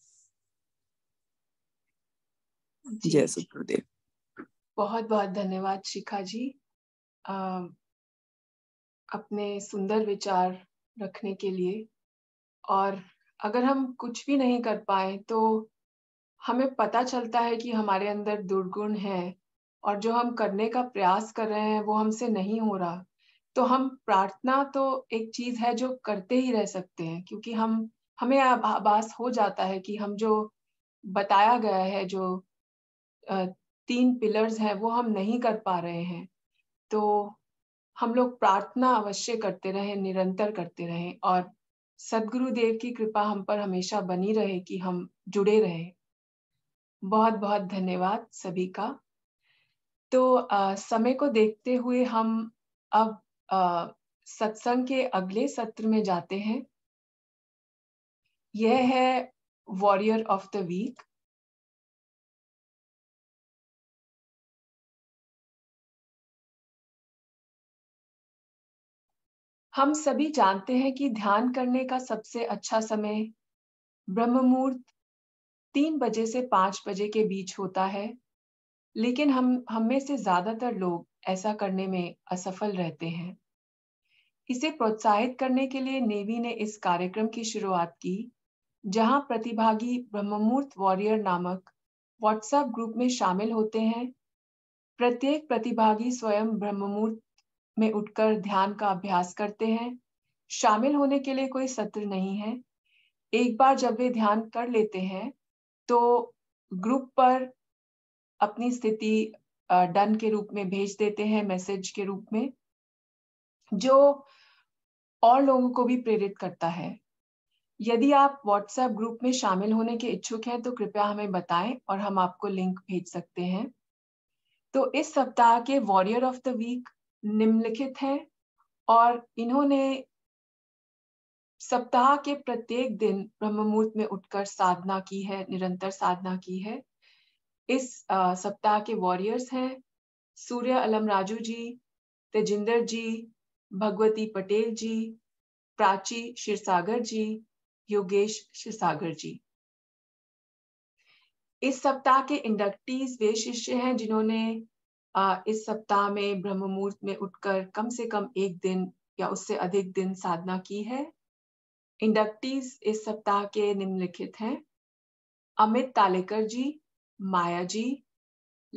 जय सुखदेव बहुत बहुत धन्यवाद शिखा जी अपने सुंदर विचार रखने के लिए और अगर हम कुछ भी नहीं कर पाए तो हमें पता चलता है कि हमारे अंदर दुर्गुण है और जो हम करने का प्रयास कर रहे हैं वो हमसे नहीं हो रहा तो हम प्रार्थना तो एक चीज है जो करते ही रह सकते हैं क्योंकि हम हमें आभास हो जाता है कि हम जो बताया गया है जो तीन पिलर्स हैं वो हम नहीं कर पा रहे हैं तो हम लोग प्रार्थना अवश्य करते रहे निरंतर करते रहे और सदगुरु देव की कृपा हम पर हमेशा बनी रहे कि हम जुड़े रहे बहुत बहुत धन्यवाद सभी का तो आ, समय को देखते हुए हम अब सत्संग के अगले सत्र में जाते हैं यह है वॉरियर ऑफ द वीक हम सभी जानते हैं कि ध्यान करने का सबसे अच्छा समय ब्रह्म मुहूर्त तीन बजे से पांच बजे के बीच होता है लेकिन हम हम में से ज्यादातर लोग ऐसा करने में असफल रहते हैं इसे प्रोत्साहित करने के लिए नेवी ने इस कार्यक्रम की शुरुआत की जहां प्रतिभागी ब्रह्ममूर्त वॉरियर नामक व्हाट्सएप ग्रुप में शामिल होते हैं प्रत्येक प्रतिभागी स्वयं ब्रह्ममूर्त में उठकर ध्यान का अभ्यास करते हैं शामिल होने के लिए कोई सत्र नहीं है एक बार जब वे ध्यान कर लेते हैं तो ग्रुप पर अपनी स्थिति डन के रूप में भेज देते हैं मैसेज के रूप में जो और लोगों को भी प्रेरित करता है यदि आप व्हाट्सएप ग्रुप में शामिल होने के इच्छुक हैं तो कृपया हमें बताएं और हम आपको लिंक भेज सकते हैं तो इस सप्ताह के वॉरियर ऑफ द वीक निम्नलिखित है और इन्होंने सप्ताह के प्रत्येक दिन मुहूर्त में उठकर साधना की है निरंतर साधना की है इस सप्ताह के वॉरियर्स हैं सूर्य अलम राजू जी तेजिंदर जी भगवती पटेल जी प्राची शिरसागर जी योगेश शिरसागर जी इस सप्ताह के इंडक्टीज वे शिष्य हैं जिन्होंने इस सप्ताह में ब्रह्म मुहूर्त में उठकर कम से कम एक दिन या उससे अधिक दिन साधना की है इंडक्टीज इस सप्ताह के निम्नलिखित हैं अमित तालेकर जी माया जी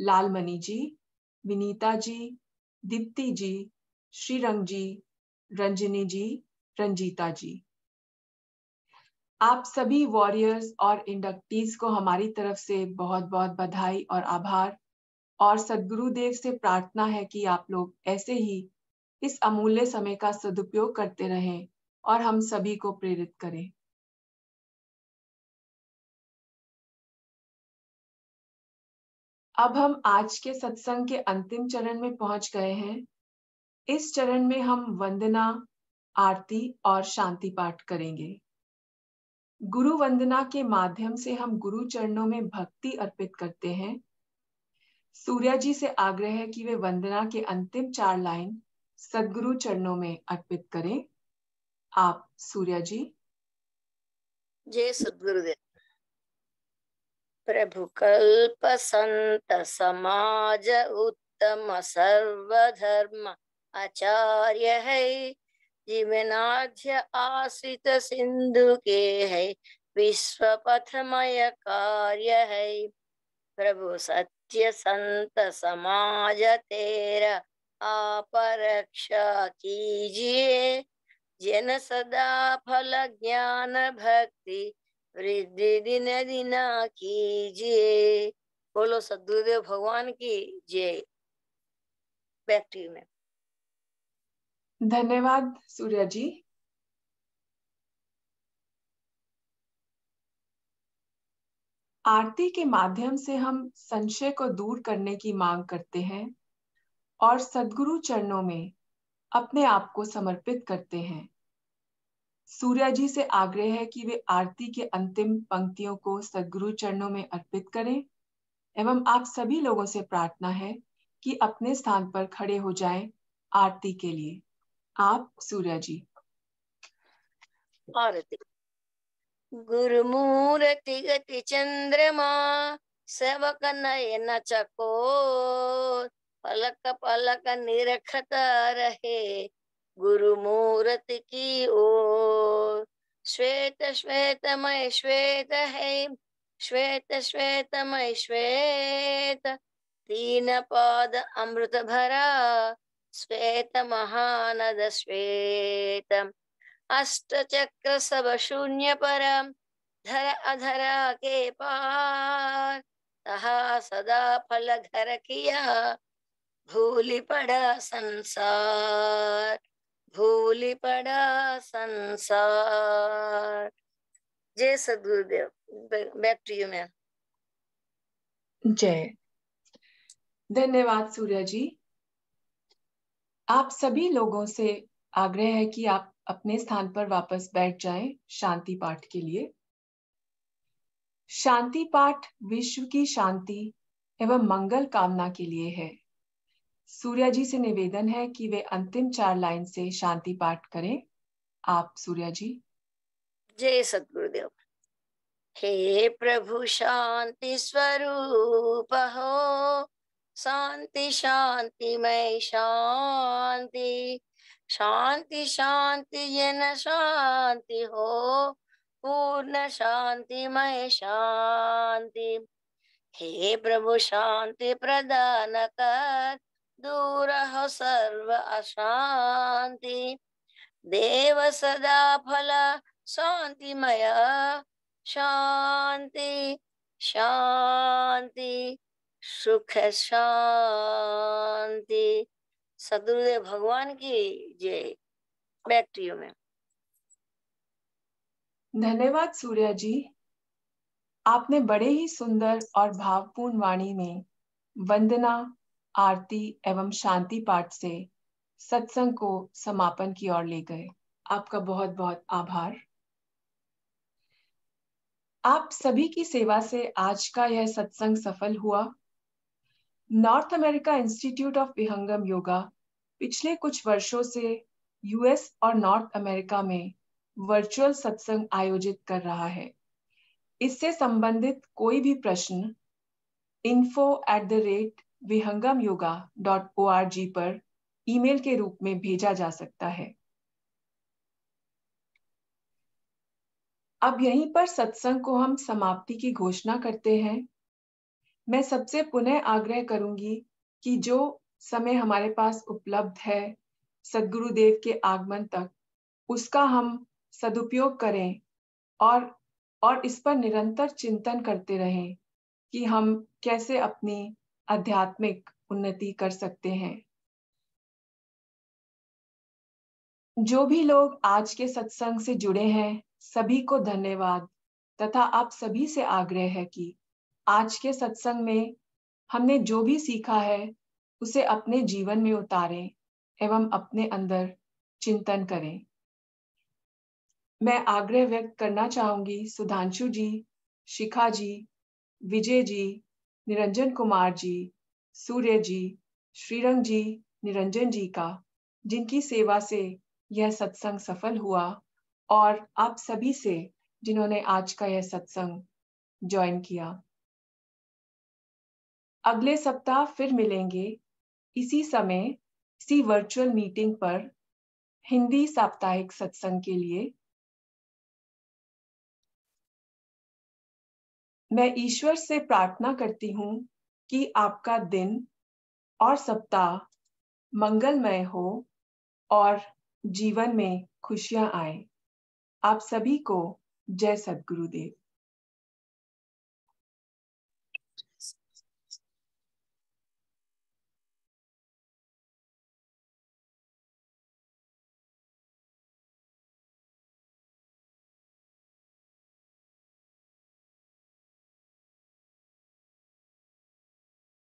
लालमणि जी विनीता जी दीप्ति जी श्रीरंग जी रंजनी जी रंजीता जी आप सभी वॉरियर्स और इंडक्टीज को हमारी तरफ से बहुत बहुत बधाई और आभार और सदगुरुदेव से प्रार्थना है कि आप लोग ऐसे ही इस अमूल्य समय का सदुपयोग करते रहें और हम सभी को प्रेरित करें अब हम आज के सत्संग के अंतिम चरण में पहुंच गए हैं इस चरण में हम वंदना आरती और शांति पाठ करेंगे गुरु वंदना के माध्यम से हम गुरु चरणों में भक्ति अर्पित करते हैं सूर्या जी से आग्रह है कि वे वंदना के अंतिम चार लाइन सदगुरु चरणों में अर्पित करें आप सूर्या जी जय सदगुरुदेव प्रभु कल्प संत समाज उत्तम सर्वधर्म आचार्य है जीवनाध्य आश्रित सिंधु के है विश्व पथमय कार्य है प्रभु सत्य पूज्य संत समाज तेरा आपरक्षा कीजिए जन सदा फल ज्ञान भक्ति वृद्धि दिन दिना कीजिए बोलो सदगुरुदेव भगवान की जय बैक टू यू धन्यवाद सूर्या जी आरती के माध्यम से हम संशय को दूर करने की मांग करते हैं और सदगुरु चरणों में अपने आप को समर्पित करते हैं सूर्या जी से आग्रह है कि वे आरती के अंतिम पंक्तियों को सदगुरु चरणों में अर्पित करें एवं आप सभी लोगों से प्रार्थना है कि अपने स्थान पर खड़े हो जाएं आरती के लिए आप सूर्या जी आरती गुरुमूरति गति चंद्रमा सेवक नयन चकोर पलक पलक निरखत रहे गुरुमूर्ति की ओ श्वेत श्वेत श्वेतमय श्वेत है श्वेत श्वेत श्वेतमय श्वेत तीन पद अमृत भरा श्वेत महानद श्वेत अष्टचक्र सब शून्य परम धर अधर के पार तहा सदा फल घर किया भूली पड़ा संसार भूली पड़ा संसार जय सदगुरुदेव बैक टू यू मैम जय धन्यवाद सूर्य जी आप सभी लोगों से आग्रह है कि आप अपने स्थान पर वापस बैठ जाएं शांति पाठ के लिए शांति पाठ विश्व की शांति एवं मंगल कामना के लिए है सूर्या जी से निवेदन है कि वे अंतिम चार लाइन से शांति पाठ करें आप सूर्या जी जय सतगुरुदेव हे प्रभु शांति स्वरूप हो शांति शांति मई शांति शांति शांति ये न शांति हो पूर्ण शांति मय शांति हे प्रभु शांति प्रदान कर दूर हो सर्व अशांति देव सदा फल शांतिमय शांति शांति सुख शांति सदगुरुदेव भगवान की जय बैक टू यू मैम धन्यवाद सूर्या जी आपने बड़े ही सुंदर और भावपूर्ण वाणी में वंदना आरती एवं शांति पाठ से सत्संग को समापन की ओर ले गए आपका बहुत बहुत आभार आप सभी की सेवा से आज का यह सत्संग सफल हुआ नॉर्थ अमेरिका इंस्टीट्यूट ऑफ विहंगम योगा पिछले कुछ वर्षों से यूएस और नॉर्थ अमेरिका में वर्चुअल सत्संग आयोजित कर रहा है इससे संबंधित कोई भी प्रश्न info at the rate Vihangam yoga dot O R G पर ईमेल के रूप में भेजा जा सकता है अब यहीं पर सत्संग को हम समाप्ति की घोषणा करते हैं मैं सबसे पुनः आग्रह करूंगी कि जो समय हमारे पास उपलब्ध है सदगुरुदेव के आगमन तक उसका हम सदुपयोग करें और और इस पर निरंतर चिंतन करते रहें कि हम कैसे अपनी आध्यात्मिक उन्नति कर सकते हैं जो भी लोग आज के सत्संग से जुड़े हैं सभी को धन्यवाद तथा आप सभी से आग्रह है कि आज के सत्संग में हमने जो भी सीखा है उसे अपने जीवन में उतारें एवं अपने अंदर चिंतन करें मैं आग्रह व्यक्त करना चाहूंगी सुधांशु जी शिखा जी विजय जी निरंजन कुमार जी सूर्य जी श्रीरंग जी निरंजन जी का जिनकी सेवा से यह सत्संग सफल हुआ और आप सभी से जिन्होंने आज का यह सत्संग ज्वाइन किया अगले सप्ताह फिर मिलेंगे इसी समय इसी वर्चुअल मीटिंग पर हिंदी साप्ताहिक सत्संग के लिए मैं ईश्वर से प्रार्थना करती हूँ कि आपका दिन और सप्ताह मंगलमय हो और जीवन में खुशियां आए आप सभी को जय सदगुरुदेव